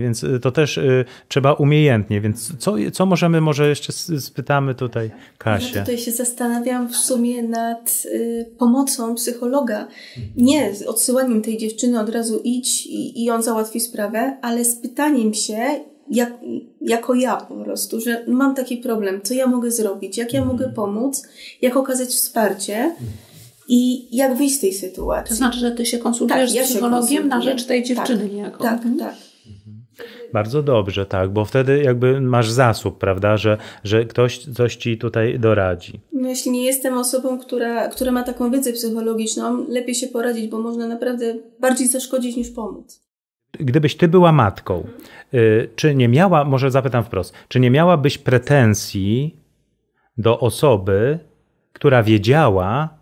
Więc y, to też y, trzeba umiejętnie. Więc co, co możemy, może jeszcze spytamy tutaj Kasię. Ja tutaj się zastanawiam w sumie nad y, pomocą psychologa. Nie z odsyłaniem tej dziewczyny od razu idź i, i on załatwi sprawę, ale z pytaniem się, jak, jako ja po prostu, że mam taki problem, co ja mogę zrobić, jak ja mogę pomóc, jak okazać wsparcie i jak wyjść z tej sytuacji. To znaczy, że ty się konsultujesz tak, ja z psychologiem na rzecz tej tak, dziewczyny tak, niejako. Tak, mhm. tak. Bardzo dobrze, tak, bo wtedy jakby masz zasób, prawda, że, że ktoś coś ci tutaj doradzi. No, jeśli nie jestem osobą, która, która ma taką wiedzę psychologiczną, lepiej się poradzić, bo można naprawdę bardziej zaszkodzić niż pomóc. Gdybyś ty była matką, y, czy nie miała, może zapytam wprost, czy nie miałabyś pretensji do osoby, która wiedziała,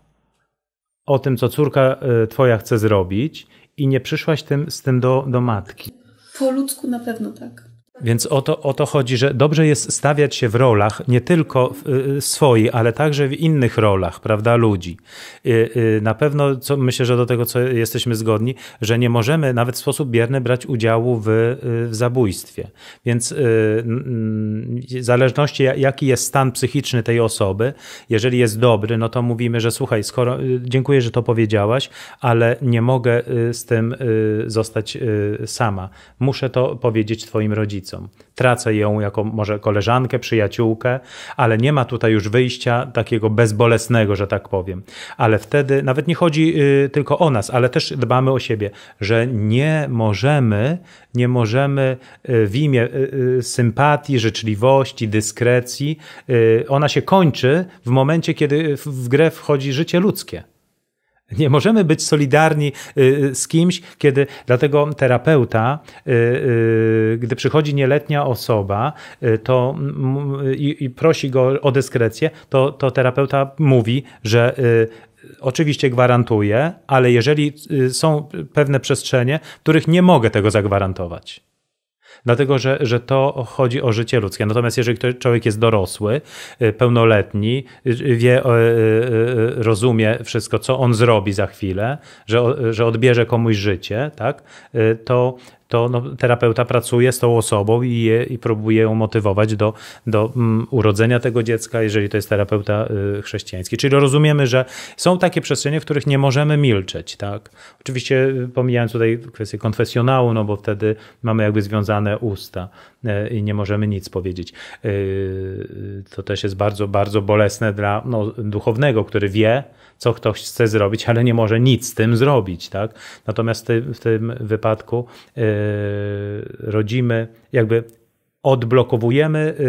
o tym, co córka e, twoja chce zrobić i nie przyszłaś tym, z tym do, do matki. Po ludzku na pewno tak. Więc o to, o to chodzi, że dobrze jest stawiać się w rolach, nie tylko w y, y, swojej, ale także w innych rolach, prawda, ludzi. Y, na pewno, co, myślę, że do tego, co jesteśmy zgodni, że nie możemy nawet w sposób bierny brać udziału w, w zabójstwie. Więc w zależności, jaki jest stan psychiczny tej osoby, jeżeli jest dobry, no to mówimy, że słuchaj, skoro, dziękuję, że to powiedziałaś, ale nie mogę z tym zostać sama. Muszę to powiedzieć twoim rodzicom. Tracę ją jako może koleżankę, przyjaciółkę, ale nie ma tutaj już wyjścia takiego bezbolesnego, że tak powiem. Ale wtedy nawet nie chodzi y, tylko o nas, ale też dbamy o siebie, że nie możemy, nie możemy y, w imię y, sympatii, życzliwości, dyskrecji, ona się kończy w momencie, kiedy w grę wchodzi życie ludzkie. Nie możemy być solidarni y, y, z kimś, kiedy dlatego terapeuta, y, gdy przychodzi nieletnia osoba to, i, i prosi go o dyskrecję, to, to terapeuta mówi, że oczywiście gwarantuje, ale jeżeli są pewne przestrzenie, których nie mogę tego zagwarantować dlatego że, że to chodzi o życie ludzkie. Natomiast jeżeli ktoś, człowiek jest dorosły, y, pełnoletni, y, y, wie, rozumie wszystko, co on zrobi za chwilę, że, że odbierze komuś życie, tak, to to no, terapeuta pracuje z tą osobą i, je, i próbuje ją motywować do, do mm, urodzenia tego dziecka, jeżeli to jest terapeuta y, chrześcijański. Czyli rozumiemy, że są takie przestrzenie, w których nie możemy milczeć. Tak? Oczywiście y, pomijając tutaj kwestię konfesjonału, no bo wtedy mamy jakby związane usta y, i nie możemy nic powiedzieć. Y, to też jest bardzo, bardzo bolesne dla no, duchownego, który wie, co ktoś chce zrobić, ale nie może nic z tym zrobić. Tak? Natomiast w tym wypadku yy, rodzimy, jakby odblokowujemy yy,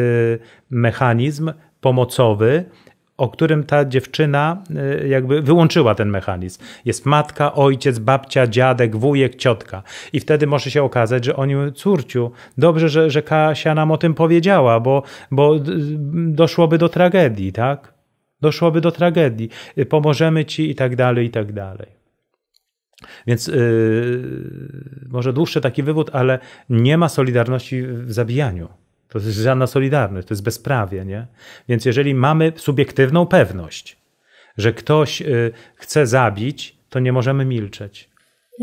mechanizm pomocowy, o którym ta dziewczyna yy, jakby wyłączyła ten mechanizm. Jest matka, ojciec, babcia, dziadek, wujek, ciotka. I wtedy może się okazać, że oni, córciu, dobrze, że, że Kasia nam o tym powiedziała, bo, bo doszłoby do tragedii, tak? doszłoby do tragedii, y, pomożemy ci i tak dalej, i tak dalej. Więc yy, może dłuższy taki wywód, ale nie ma solidarności w zabijaniu. To jest żadna solidarność, to jest bezprawie, nie? Więc jeżeli mamy subiektywną pewność, że ktoś yy, chce zabić, to nie możemy milczeć.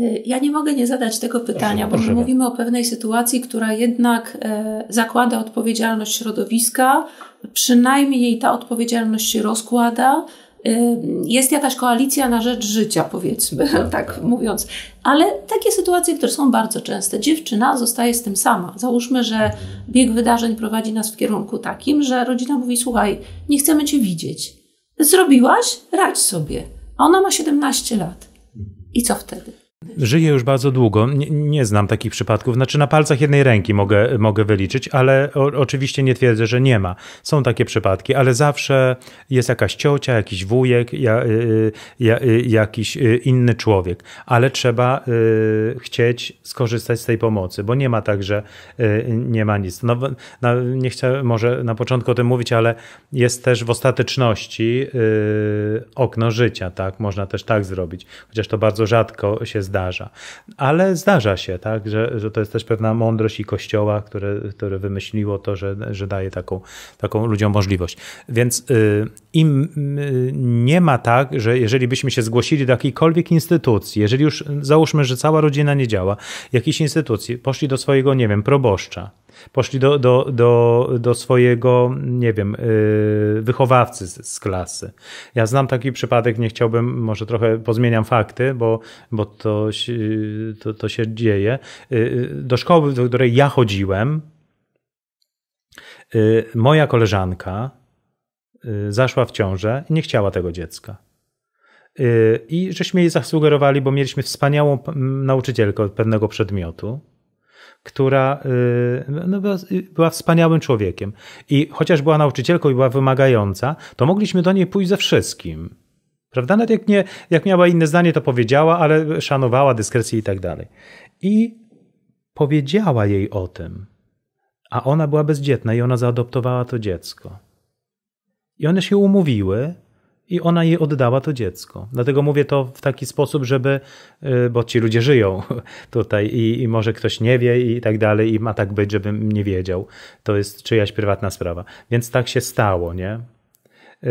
Y, ja nie mogę nie zadać tego pytania, proszę, bo proszę. mówimy o pewnej sytuacji, która jednak e, zakłada odpowiedzialność środowiska, przynajmniej jej ta odpowiedzialność się rozkłada. Y, jest jakaś koalicja na rzecz życia, powiedzmy, tak, <laughs> tak, tak mówiąc. Ale takie sytuacje, które są bardzo częste, dziewczyna zostaje z tym sama. Załóżmy, że mhm. bieg wydarzeń prowadzi nas w kierunku takim, że rodzina mówi: Słuchaj, nie chcemy cię widzieć. Zrobiłaś? Radź sobie. A ona ma 17 lat. I co wtedy? żyję już bardzo długo. Nie, nie, znam takich przypadków. Znaczy na palcach jednej ręki mogę, mogę wyliczyć, ale o, oczywiście nie twierdzę, że nie ma. Są takie przypadki, ale zawsze jest jakaś ciocia, jakiś wujek, ja, y, y, y, jakiś inny człowiek. Ale trzeba chcieć skorzystać z tej pomocy, bo nie ma tak, że nie ma nic. No, nie chcę może na początku o tym mówić, ale jest też w ostateczności okno życia, tak? Można też tak zrobić. Chociaż to bardzo rzadko się zdarza zdarza. Ale zdarza się, tak, że, że to jest też pewna mądrość i kościoła, które, które wymyśliło to, że, że daje taką, taką ludziom możliwość. Więc y, im y, nie ma tak, że jeżeli byśmy się zgłosili do jakiejkolwiek instytucji, jeżeli już załóżmy, że cała rodzina nie działa, jakiejś instytucji, poszli do swojego, nie wiem, proboszcza, poszli do, do, do, do swojego, nie wiem, y, wychowawcy z, z klasy. Ja znam taki przypadek, nie chciałbym, może trochę pozmieniam fakty, bo, bo to, to, to się dzieje. Y, y, do szkoły, do której ja chodziłem, moja koleżanka zaszła w ciążę i nie chciała tego dziecka. I żeśmy jej zasugerowali, bo mieliśmy wspaniałą nauczycielkę od pewnego przedmiotu, która y, no, y, była wspaniałym człowiekiem. I chociaż była nauczycielką i była wymagająca, to mogliśmy do niej pójść ze wszystkim. Prawda? Nawet jak, nie, jak miała inne zdanie, to powiedziała, ale szanowała dyskrecję i tak dalej. I powiedziała jej o tym. A ona była bezdzietna i ona zaadoptowała to dziecko. I one się umówiły, i ona jej oddała to dziecko. Dlatego mówię to w taki sposób, żeby, y, bo ci ludzie żyją <laughs> tutaj i, i, może ktoś nie wie i tak dalej i ma tak być, żebym nie wiedział. To jest czyjaś prywatna sprawa. Więc tak się stało, nie? Y,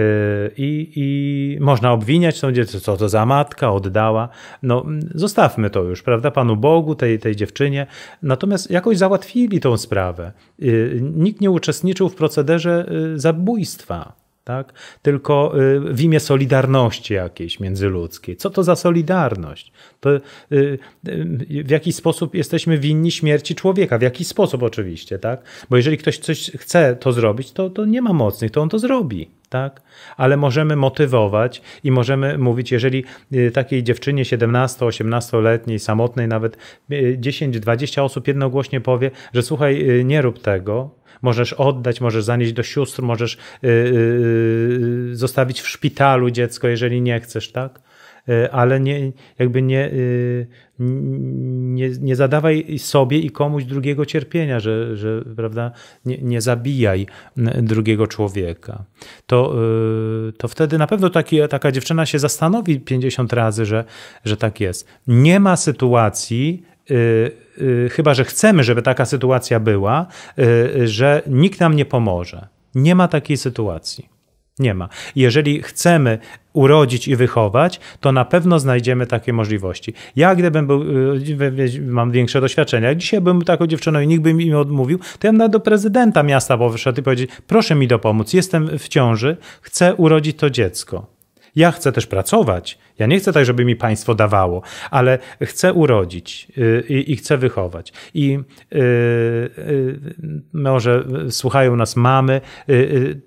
I, i można obwiniać tą dziewczynę, co to za matka, oddała. No, zostawmy to już, prawda, Panu Bogu, tej, tej dziewczynie. Natomiast jakoś załatwili tą sprawę. Y, nikt nie uczestniczył w procederze zabójstwa tak? tylko y, w imię solidarności jakiejś międzyludzkiej. Co to za solidarność? To y, y, w jaki sposób jesteśmy winni śmierci człowieka? W jaki sposób oczywiście, tak? Bo jeżeli ktoś coś chce to zrobić, to, to nie ma mocnych, to on to zrobi tak? Ale możemy motywować i możemy mówić, jeżeli y, takiej dziewczynie 17-18-letniej, samotnej nawet 10-20 y, osób jednogłośnie powie, że słuchaj, y, nie rób tego, możesz oddać, możesz zanieść do sióstr, możesz zostawić w szpitalu dziecko, jeżeli nie chcesz, tak? E, ale nie, jakby nie, y, nie, nie zadawaj sobie i komuś drugiego cierpienia, że, że prawda, nie, nie zabijaj drugiego człowieka. To, y, to wtedy na pewno taki, taka dziewczyna się zastanowi 50 razy, że, że tak jest. Nie ma sytuacji, y, chyba że chcemy, żeby taka sytuacja była, że nikt nam nie pomoże. Nie ma takiej sytuacji. Nie ma. Jeżeli chcemy urodzić i wychować, to na pewno znajdziemy takie możliwości. Ja gdybym był, y, mam większe doświadczenia. jak dzisiaj bym taką dziewczyną i nikt by mi odmówił, to ja bym do prezydenta miasta powyszedł i powiedział, proszę mi dopomóc, jestem w ciąży, chcę urodzić to dziecko. Ja chcę też pracować. Ja nie chcę tak, żeby mi państwo dawało, ale chcę urodzić y, i, i chcę wychować. I y, y, y może słuchają nas mamy, y,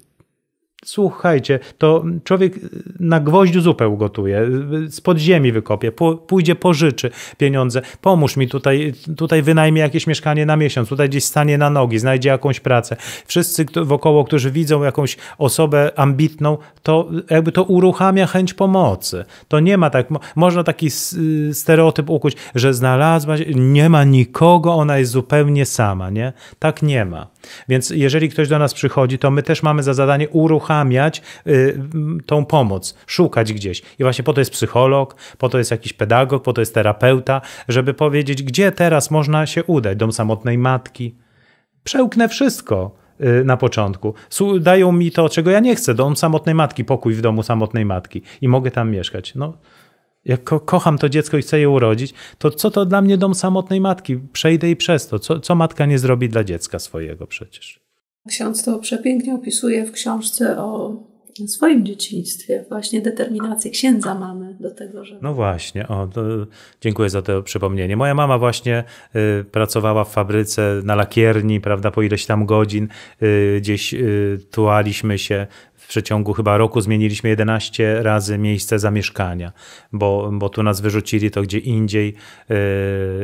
Słuchajcie, to człowiek y, na gwoździu zupę ugotuje, z podziemi wykopie, pójdzie, pożyczy pieniądze, pomóż mi tutaj, tutaj wynajmie jakieś mieszkanie na miesiąc, tutaj gdzieś stanie na nogi, znajdzie jakąś pracę. Wszyscy wokoło, którzy widzą jakąś osobę ambitną, to jakby to uruchamia chęć pomocy. To nie ma tak, można taki y, stereotyp ukuć, że znalazła, nie ma nikogo, ona jest zupełnie sama, nie? Tak nie ma. Więc jeżeli ktoś do nas przychodzi, to my też mamy za zadanie uruchamiać y, tą pomoc, szukać gdzieś. I właśnie po to jest psycholog, po to jest jakiś pedagog, po to jest terapeuta, żeby powiedzieć, gdzie teraz można się udać. Dom samotnej matki. Przełknę wszystko y, na początku. Dają mi to, czego ja nie chcę, dom samotnej matki, pokój w domu samotnej matki i mogę tam mieszkać. No, jak ko kocham to dziecko i chcę je urodzić, to co to dla mnie dom samotnej matki? Przejdę i przez to. Co, co matka nie zrobi dla dziecka swojego przecież? Ksiądz to przepięknie opisuje w książce o swoim dzieciństwie. Właśnie determinację księdza mamy do tego, że. No właśnie, o, dziękuję za to przypomnienie. Moja mama właśnie y, pracowała w fabryce na lakierni, prawda, po ileś tam godzin. Y, gdzieś y, tualiśmy się przeciągu chyba roku zmieniliśmy 11 razy miejsce zamieszkania, bo, bo tu nas wyrzucili to gdzie indziej yy,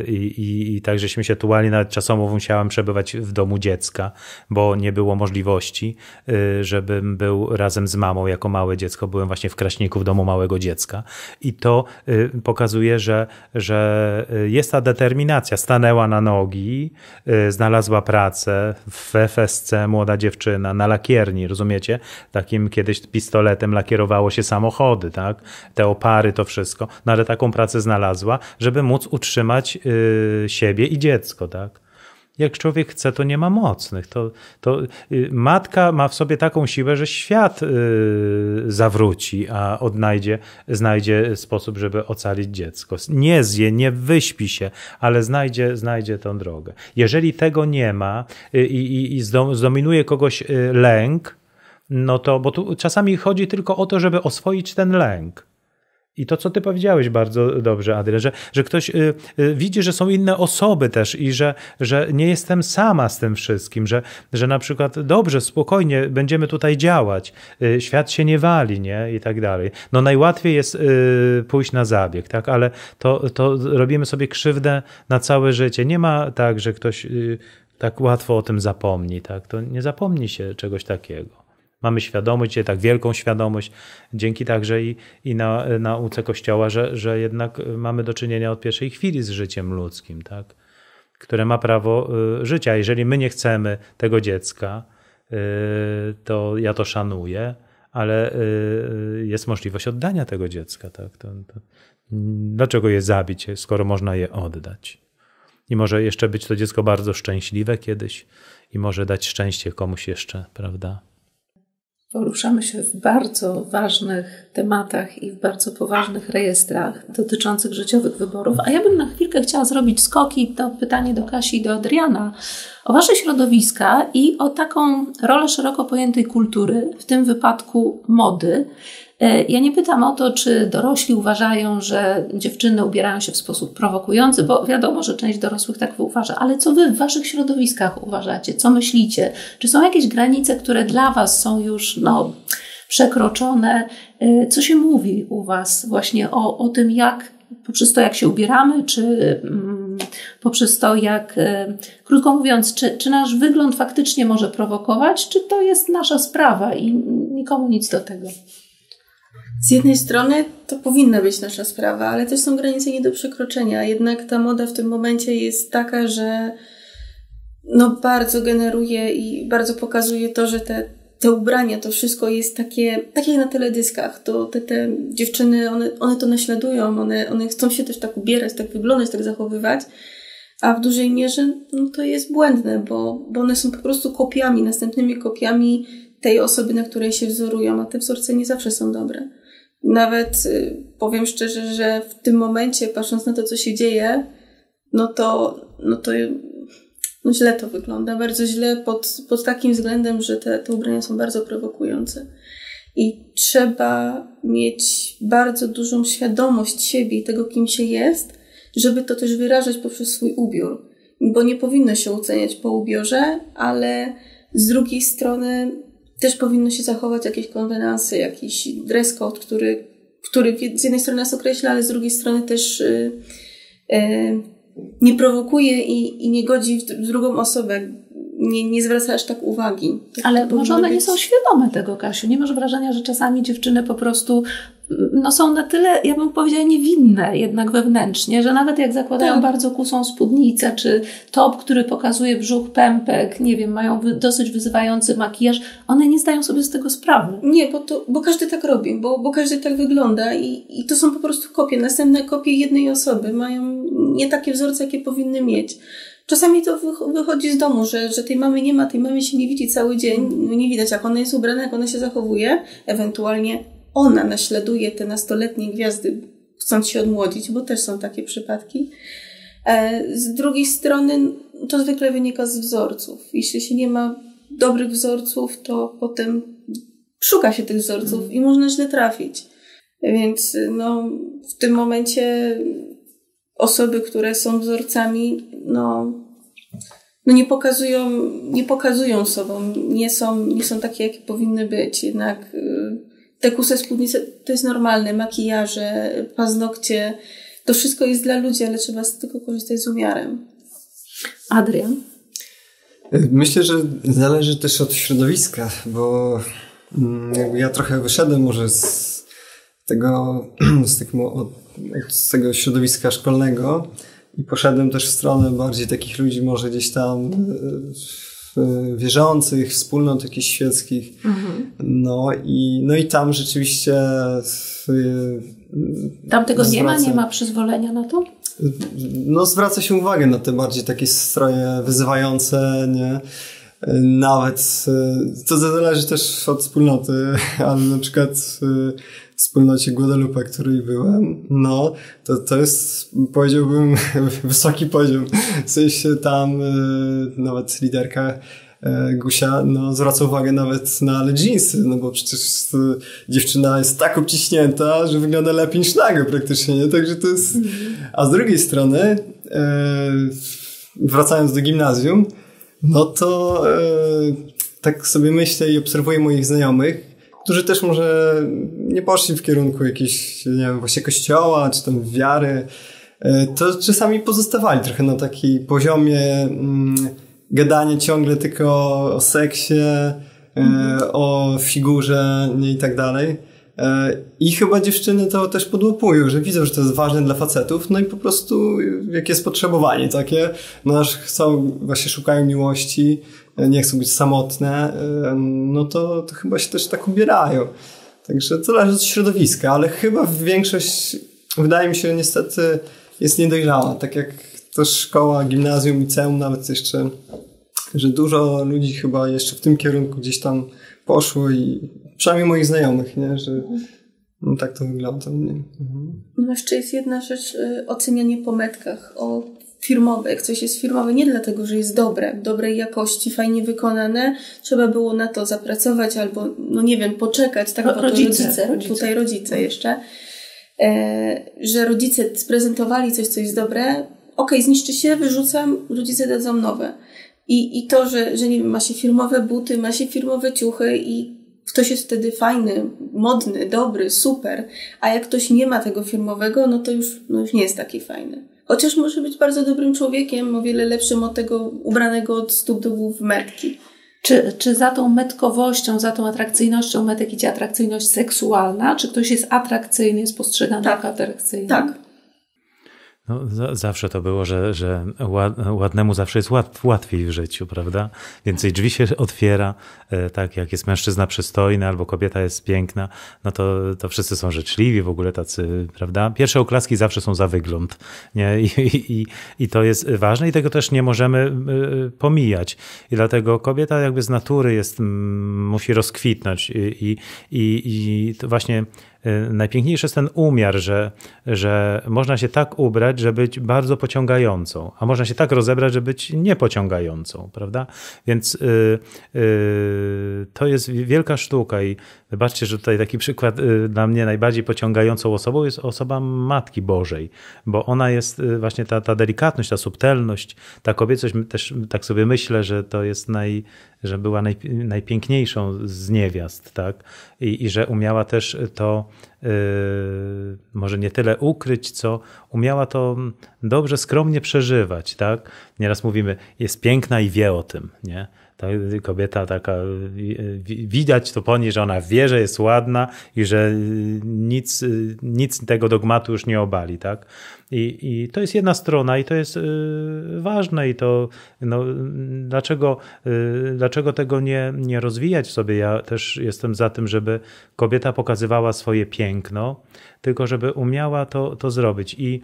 i, i, i tak żeśmy się tułali, nawet czasowo musiałem przebywać w domu dziecka, bo nie było możliwości, yy, żebym był razem z mamą jako małe dziecko. Byłem właśnie w Kraśniku w domu małego dziecka i to yy, pokazuje, że, że jest ta determinacja. Stanęła na nogi, znalazła pracę w FSC, młoda dziewczyna, na lakierni, rozumiecie? Takim kiedyś pistoletem lakierowało się samochody, tak? te opary, to wszystko. No ale taką pracę znalazła, żeby móc utrzymać yy, siebie i dziecko. Tak? jak człowiek chce, to nie ma mocnych. To, to y, matka ma w sobie taką siłę, że świat y, zawróci, a odnajdzie znajdzie sposób, żeby ocalić dziecko. Nie zje, nie wyśpi się, ale znajdzie, znajdzie tą drogę. Jeżeli tego nie ma y, i, i, i zdominuje kogoś lęk, no to, bo tu czasami chodzi tylko o to, żeby oswoić ten lęk. I to, co ty powiedziałeś bardzo dobrze, Adrian, że, że ktoś y, y, widzi, że są inne osoby też i że, że nie jestem sama z tym wszystkim, że, że na przykład dobrze, spokojnie będziemy tutaj działać, y, świat się nie wali, nie? I tak dalej. No najłatwiej jest y, pójść na zabieg, tak? Ale to, to robimy sobie krzywdę na całe życie. Nie ma tak, że ktoś y, tak łatwo o tym zapomni, tak? To nie zapomni się czegoś takiego. Mamy świadomość, tak wielką świadomość, dzięki także i, i na, nauce Kościoła, że, że jednak y, mamy do czynienia od pierwszej chwili z życiem ludzkim, tak? które ma prawo y, życia. Jeżeli my nie chcemy tego dziecka, y, to ja to szanuję, ale jest możliwość oddania tego dziecka. Tak? To, to, dlaczego je zabić, skoro można je oddać? I może jeszcze być to dziecko bardzo szczęśliwe kiedyś i może dać szczęście komuś jeszcze, prawda? poruszamy się w bardzo ważnych tematach i w bardzo poważnych rejestrach dotyczących życiowych wyborów, a ja bym na chwilkę chciała zrobić skoki do pytanie do Kasi i do Adriana o wasze środowiska i o taką rolę szeroko pojętej kultury, w tym wypadku mody. E, ja nie pytam o to, czy dorośli uważają, że dziewczyny ubierają się w sposób prowokujący, bo wiadomo, że część dorosłych tak uważa, ale co wy w waszych środowiskach uważacie? Co myślicie? Czy są jakieś granice, które dla was są już, no, przekroczone. Y, co się mówi u Was właśnie o, o tym, jak poprzez to, jak się ubieramy, czy mm, poprzez to, jak, y, krótko mówiąc, czy, czy nasz wygląd faktycznie może prowokować, czy to jest nasza sprawa i nikomu nic do tego? Z jednej strony to powinna być nasza sprawa, ale też są granice nie do przekroczenia. Jednak ta moda w tym momencie jest taka, że no bardzo generuje i bardzo pokazuje to, że te te ubrania, to wszystko jest takie, takie jak na teledyskach. To te, te dziewczyny, one, one to naśladują, one, one chcą się też tak ubierać, tak wyglądać, tak zachowywać. A w dużej mierze no, to jest błędne, bo, bo one są po prostu kopiami, następnymi kopiami tej osoby, na której się wzorują, a te wzorce nie zawsze są dobre. Nawet y, powiem szczerze, że w tym momencie, patrząc na to, co się dzieje, no to, no to no źle to wygląda, bardzo źle pod, pod takim względem, że te, te ubrania są bardzo prowokujące. I trzeba mieć bardzo dużą świadomość siebie i tego, kim się jest, żeby to też wyrażać poprzez swój ubiór. Bo nie powinno się oceniać po ubiorze, ale z drugiej strony też powinno się zachować jakieś konwenanse, jakiś dress code, który, który z jednej strony nas określa, ale z drugiej strony też. Yy, yy, nie prowokuje i, i nie godzi w drugą osobę. Nie, nie zwraca aż tak uwagi. Tak Ale może one być... nie są świadome tego, Kasiu. Nie masz wrażenia, że czasami dziewczyny po prostu no są na tyle, ja bym powiedziała, niewinne jednak wewnętrznie, że nawet jak zakładają tak. bardzo kusą spódnicę, czy top, który pokazuje brzuch, pępek, nie wiem, mają dosyć wyzywający makijaż, one nie zdają sobie z tego sprawy. Nie, bo, to, bo każdy tak robi, bo, bo każdy tak wygląda i, i to są po prostu kopie, następne kopie jednej osoby, mają nie takie wzorce, jakie powinny mieć. Czasami to wychodzi z domu, że, że tej mamy nie ma, tej mamy się nie widzi cały dzień, no, nie widać jak ona jest ubrana, jak ona się zachowuje, ewentualnie ona naśladuje te nastoletnie gwiazdy, chcąc się odmłodzić, bo też są takie przypadki. E, z drugiej strony, to zwykle wynika z wzorców. Jeśli się nie ma dobrych wzorców, to potem szuka się tych wzorców mm. i można źle trafić. Więc no, w tym momencie osoby, które są wzorcami, no, no nie, pokazują, nie pokazują sobą, nie są, nie są takie, jakie powinny być. Jednak. Yy, te kuse spódnice to jest normalne, makijaże, paznokcie, to wszystko jest dla ludzi, ale trzeba tylko korzystać z umiarem. Adrian? Myślę, że zależy też od środowiska, bo mm, ja trochę wyszedłem może z tego, <clears throat> z, z tego środowiska szkolnego i poszedłem też w stronę bardziej takich ludzi może gdzieś tam e, E, wierzących, wspólnot jakichś świeckich. Mhm. No, i, no i tam rzeczywiście. E, tam tego zwraca, nie ma, nie ma przyzwolenia na to? No, zwraca się uwagę na te bardziej takie stroje wyzywające, nie? nawet, to e, zależy też od wspólnoty, <laughs> ale na przykład e, w wspólnocie Guadalupe, której byłem, no, to, to jest, powiedziałbym, <laughs> wysoki poziom. W sensie tam e, nawet liderka Gusia, no, zwraca uwagę nawet na leginsy, no bo przecież dziewczyna jest tak obciśnięta, że wygląda lepiej niż nago praktycznie, nie? Także to jest... Mhm. A z drugiej strony, wracając do gimnazjum, no to e, tak sobie myślę i obserwuję moich znajomych, którzy też może nie poszli w kierunku jakiejś, nie wiem, właśnie kościoła czy tam wiary, e, to czasami pozostawali trochę na takiej poziomie mm, gadania ciągle tylko o seksie, e, mm. o figurze nie, i tak dalej. E, I chyba dziewczyny to też podłapują, że widzą, że to jest ważne dla facetów, no i po prostu jakie jest potrzebowanie takie, no aż chcą, właśnie szukają miłości, e, nie chcą być samotne, e, no to, to chyba się też tak ubierają. Także to zależy od środowiska, ale chyba większość, wydaje mi się, niestety jest niedojrzała. Tak jak to szkoła, gimnazjum, liceum nawet jeszcze, że dużo ludzi chyba jeszcze w tym kierunku gdzieś tam poszło i przynajmniej moich znajomych, nie? że no, tak to wygląda. Nie? Mhm. No jeszcze jest jedna rzecz, y, ocenianie po metkach, o firmowe, jak coś jest firmowe, nie dlatego, że jest dobre, dobrej jakości, fajnie wykonane, trzeba było na to zapracować albo, no nie wiem, poczekać, tak, Ro no, bo rodzice, rodzice, rodzice, tutaj rodzice no. jeszcze, e, że rodzice sprezentowali coś, co jest dobre, okej, okay, zniszczy się, wyrzucam, rodzice dadzą nowe. I, I to, że, że nie wiem, ma się firmowe buty, ma się firmowe ciuchy i ktoś jest wtedy fajny, modny, dobry, super, a jak ktoś nie ma tego firmowego, no to już, no już nie jest taki fajny. Chociaż może być bardzo dobrym człowiekiem, o wiele lepszym od tego ubranego od stóp do głów metki. Czy, czy za tą metkowością, za tą atrakcyjnością metek idzie atrakcyjność seksualna? Czy ktoś jest atrakcyjny, jest postrzegany tak. jako atrakcyjny? Tak, no, zawsze to było, że, że ładnemu zawsze jest łat, łatwiej w życiu, prawda? Więcej drzwi się otwiera, e, tak jak jest mężczyzna przystojny albo kobieta jest piękna, no to, to wszyscy są życzliwi, w ogóle tacy, prawda? Pierwsze oklaski zawsze są za wygląd, nie? I, i, i to jest ważne i tego też nie możemy e, pomijać. I dlatego kobieta jakby z natury jest, mm, musi rozkwitnąć i, i, i, i to właśnie Y, najpiękniejszy jest ten umiar, że, że można się tak ubrać, żeby być bardzo pociągającą, a można się tak rozebrać, żeby być niepociągającą, prawda? Więc yy, yy, to jest wielka sztuka i Wybaczcie, że tutaj taki przykład y, dla mnie najbardziej pociągającą osobą jest osoba Matki Bożej, bo ona jest y, właśnie ta, ta delikatność, ta subtelność, ta kobiecość, też tak sobie myślę, że to jest naj, że była naj, najpiękniejszą z niewiast, tak? I, i że umiała też to yy, może nie tyle ukryć, co umiała to dobrze, skromnie przeżywać, tak? Nieraz mówimy, jest piękna i wie o tym, nie? kobieta taka, y, y, widać to po niej, że ona wie, że jest ładna i że y, nic, nic tego dogmatu już nie obali. Tak? I, i to jest jedna strona i to jest y, ważne i to no, dlaczego, y, dlaczego tego nie, nie rozwijać sobie? Ja też jestem za tym, żeby kobieta pokazywała swoje piękno, tylko żeby umiała to, to zrobić. I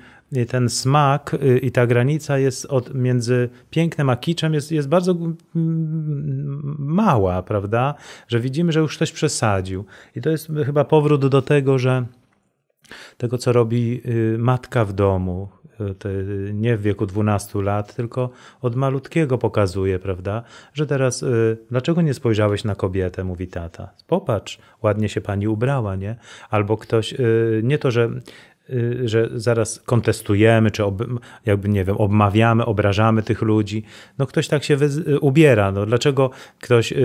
ten smak y, i ta granica jest od, między pięknem a kiczem jest, jest bardzo mała, prawda? Że widzimy, że już ktoś przesadził. I to jest chyba powrót do tego, że tego, co robi y, matka w domu, y, nie w wieku 12 lat, tylko od malutkiego pokazuje, prawda? Że teraz, y, dlaczego nie spojrzałeś na kobietę, mówi tata. Popatrz, ładnie się pani ubrała, nie? Albo ktoś, nie to, że Y, że zaraz kontestujemy, czy ob, jakby, nie wiem, obmawiamy, obrażamy tych ludzi. No ktoś tak się y, ubiera. No, dlaczego ktoś y,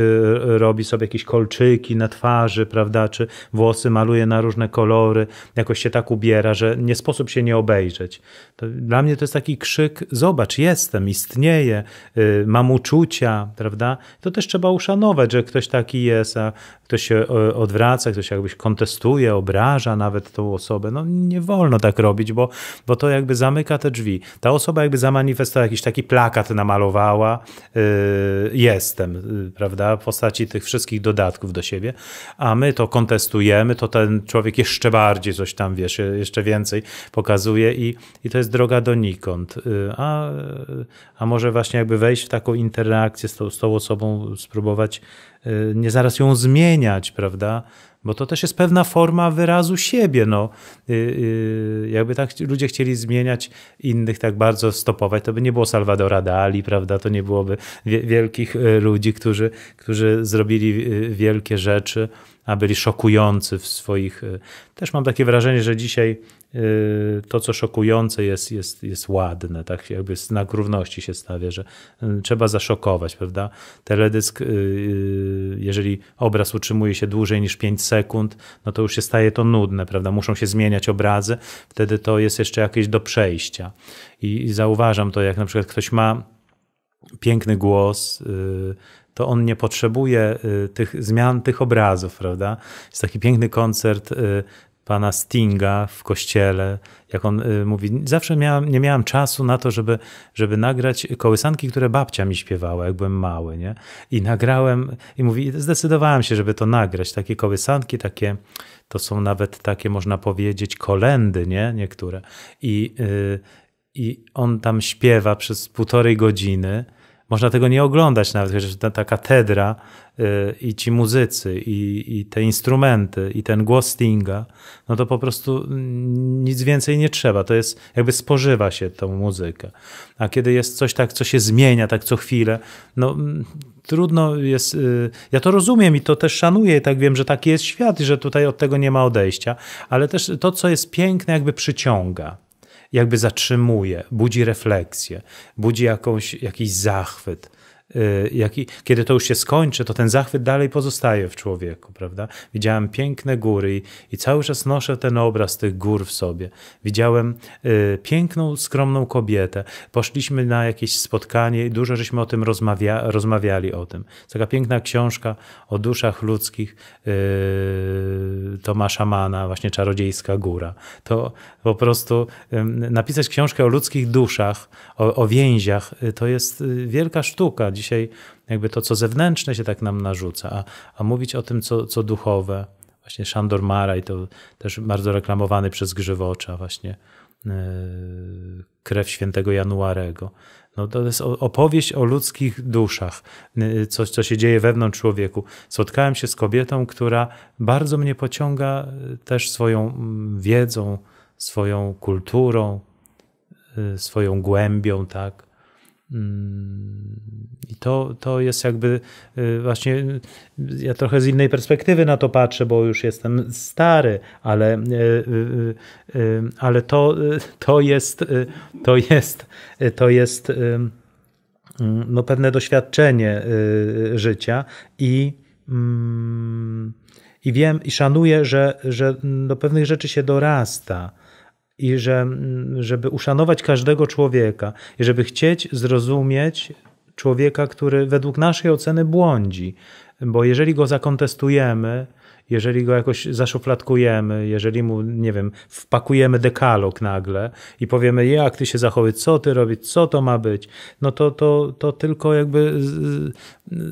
robi sobie jakieś kolczyki na twarzy, prawda, czy włosy maluje na różne kolory, jakoś się tak ubiera, że nie sposób się nie obejrzeć. To dla mnie to jest taki krzyk, zobacz, jestem, istnieję, y, mam uczucia, prawda. To też trzeba uszanować, że ktoś taki jest, a ktoś się y, odwraca, ktoś jakbyś kontestuje, obraża nawet tą osobę. No nie wolno tak robić, bo, bo to jakby zamyka te drzwi. Ta osoba jakby zamanifestowała jakiś taki plakat, namalowała yy, jestem, yy, prawda, w postaci tych wszystkich dodatków do siebie, a my to kontestujemy, to ten człowiek jeszcze bardziej coś tam, wiesz, e, jeszcze więcej pokazuje i, i to jest droga donikąd. Yy, a, a może właśnie jakby wejść w taką interakcję z tą, z tą osobą, spróbować yy, nie zaraz ją zmieniać, prawda, bo to też jest pewna forma wyrazu siebie. No, y, y, jakby tak ludzie chcieli zmieniać innych tak bardzo stopować, to by nie było Salwadora Dali, prawda? To nie byłoby wielkich y, ludzi, którzy, którzy zrobili wielkie rzeczy a byli szokujący w swoich. E, też mam takie wrażenie, że dzisiaj e, to, co szokujące, jest, jest, jest ładne, tak jakby znak równości się stawia, że e, trzeba zaszokować, prawda? Teledysk, jeżeli obraz utrzymuje się dłużej niż 5 sekund, no to już się staje to nudne, prawda? Muszą się zmieniać obrazy, wtedy to jest jeszcze jakieś do przejścia. I, i zauważam to, jak na przykład ktoś ma piękny głos, to on nie potrzebuje y, tych zmian, tych obrazów, prawda? Jest taki piękny koncert y, pana Stinga w kościele, jak on y, mówi, zawsze miałem, nie miałem czasu na to, żeby, żeby nagrać kołysanki, które babcia mi śpiewała, jak byłem mały, nie? I nagrałem, i mówi, zdecydowałem się, żeby to nagrać, takie kołysanki, takie, to są nawet takie, można powiedzieć, kolendy, nie? Niektóre. I, yy, i on tam śpiewa przez półtorej godziny, można tego nie oglądać nawet, chociaż ta, ta katedra yy, i ci muzycy i, i, te instrumenty i ten głos Stinga, no to po prostu nic więcej nie trzeba. To jest jakby spożywa się tą muzykę. A kiedy jest coś tak, co się zmienia tak co chwilę, no mm, trudno jest. Y, ja to rozumiem i to też szanuję, i tak wiem, że taki jest świat i że tutaj od tego nie ma odejścia, ale też to, co jest piękne, jakby przyciąga jakby zatrzymuje, budzi refleksję, budzi jakąś, jakiś zachwyt. Y, jak i, kiedy to już się skończy, to ten zachwyt dalej pozostaje w człowieku, prawda? Widziałem piękne góry i, i cały czas noszę ten obraz tych gór w sobie. Widziałem y, piękną, skromną kobietę. Poszliśmy na jakieś spotkanie i dużo żeśmy o tym rozmawia, rozmawiali o tym. Taka piękna książka o duszach ludzkich y, Tomasza Mana, właśnie Czarodziejska Góra. To po prostu y, napisać książkę o ludzkich duszach, o, o więziach, y, to jest y, wielka sztuka dzisiaj jakby to, co zewnętrzne się tak nam narzuca, a, a mówić o tym, co, co duchowe. Właśnie Szandor Maraj, to też bardzo reklamowany przez Grzywocza właśnie, e, krew świętego Januarego. No to jest opowieść o ludzkich duszach, e, coś, co się dzieje wewnątrz człowieku. Spotkałem się z kobietą, która bardzo mnie pociąga e, też swoją wiedzą, swoją kulturą, swoją głębią, tak. Mm, I to, to jest jakby y, właśnie, y, ja trochę z innej perspektywy na to patrzę, bo już jestem stary, ale, y, ale to, to jest, to jest, to jest mm, no pewne doświadczenie życia i, mm, i wiem i szanuję, że, że do pewnych rzeczy się dorasta i że, żeby uszanować każdego człowieka i żeby chcieć zrozumieć człowieka, który według naszej oceny błądzi, bo jeżeli go zakontestujemy, jeżeli go jakoś zaszufladkujemy, jeżeli mu, nie wiem, wpakujemy dekalog nagle i powiemy, jak ty się zachowuj, co ty robić, co to ma być, no to, to, to tylko jakby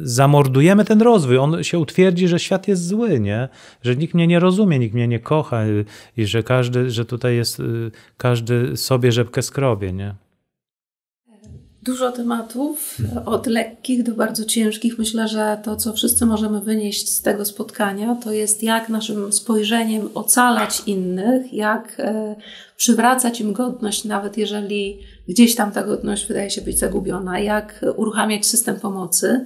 zamordujemy ten rozwój. On się utwierdzi, że świat jest zły, nie? Że nikt mnie nie rozumie, nikt mnie nie kocha i że każdy, że tutaj jest y, każdy sobie rzepkę skrobie, nie? Dużo tematów, od lekkich do bardzo ciężkich. Myślę, że to, co wszyscy możemy wynieść z tego spotkania, to jest jak naszym spojrzeniem ocalać innych, jak e, przywracać im godność, nawet jeżeli gdzieś tam ta godność wydaje się być zagubiona, jak uruchamiać system pomocy.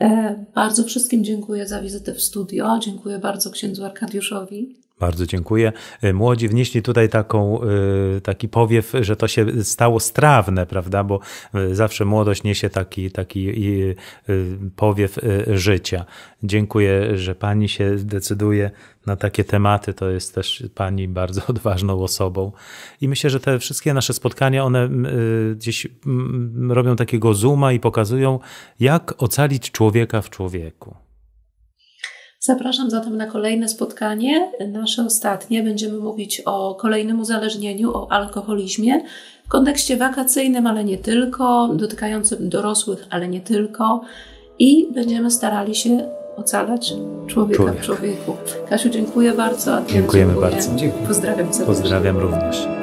E, bardzo wszystkim dziękuję za wizytę w studio. Dziękuję bardzo księdzu Arkadiuszowi. Bardzo dziękuję. Y, młodzi wnieśli tutaj taką, y, taki powiew, że to się stało strawne, prawda? Bo y, zawsze młodość niesie taki, taki powiew życia. Dziękuję, że pani się decyduje na takie tematy. To jest też pani bardzo <laughs> odważną osobą. I myślę, że te wszystkie nasze spotkania, one gdzieś robią takiego zooma i pokazują, jak ocalić człowieka w człowieku. Zapraszam zatem na kolejne spotkanie, nasze ostatnie. Będziemy mówić o kolejnym uzależnieniu, o alkoholizmie w kontekście wakacyjnym, ale nie tylko, dotykającym dorosłych, ale nie tylko. I będziemy starali się ocalać człowieka Człowiek. w człowieku. Kasiu, dziękuję bardzo. Dziękujemy dziękuję. bardzo. Dziękuję. Pozdrawiam serdecznie. Pozdrawiam również.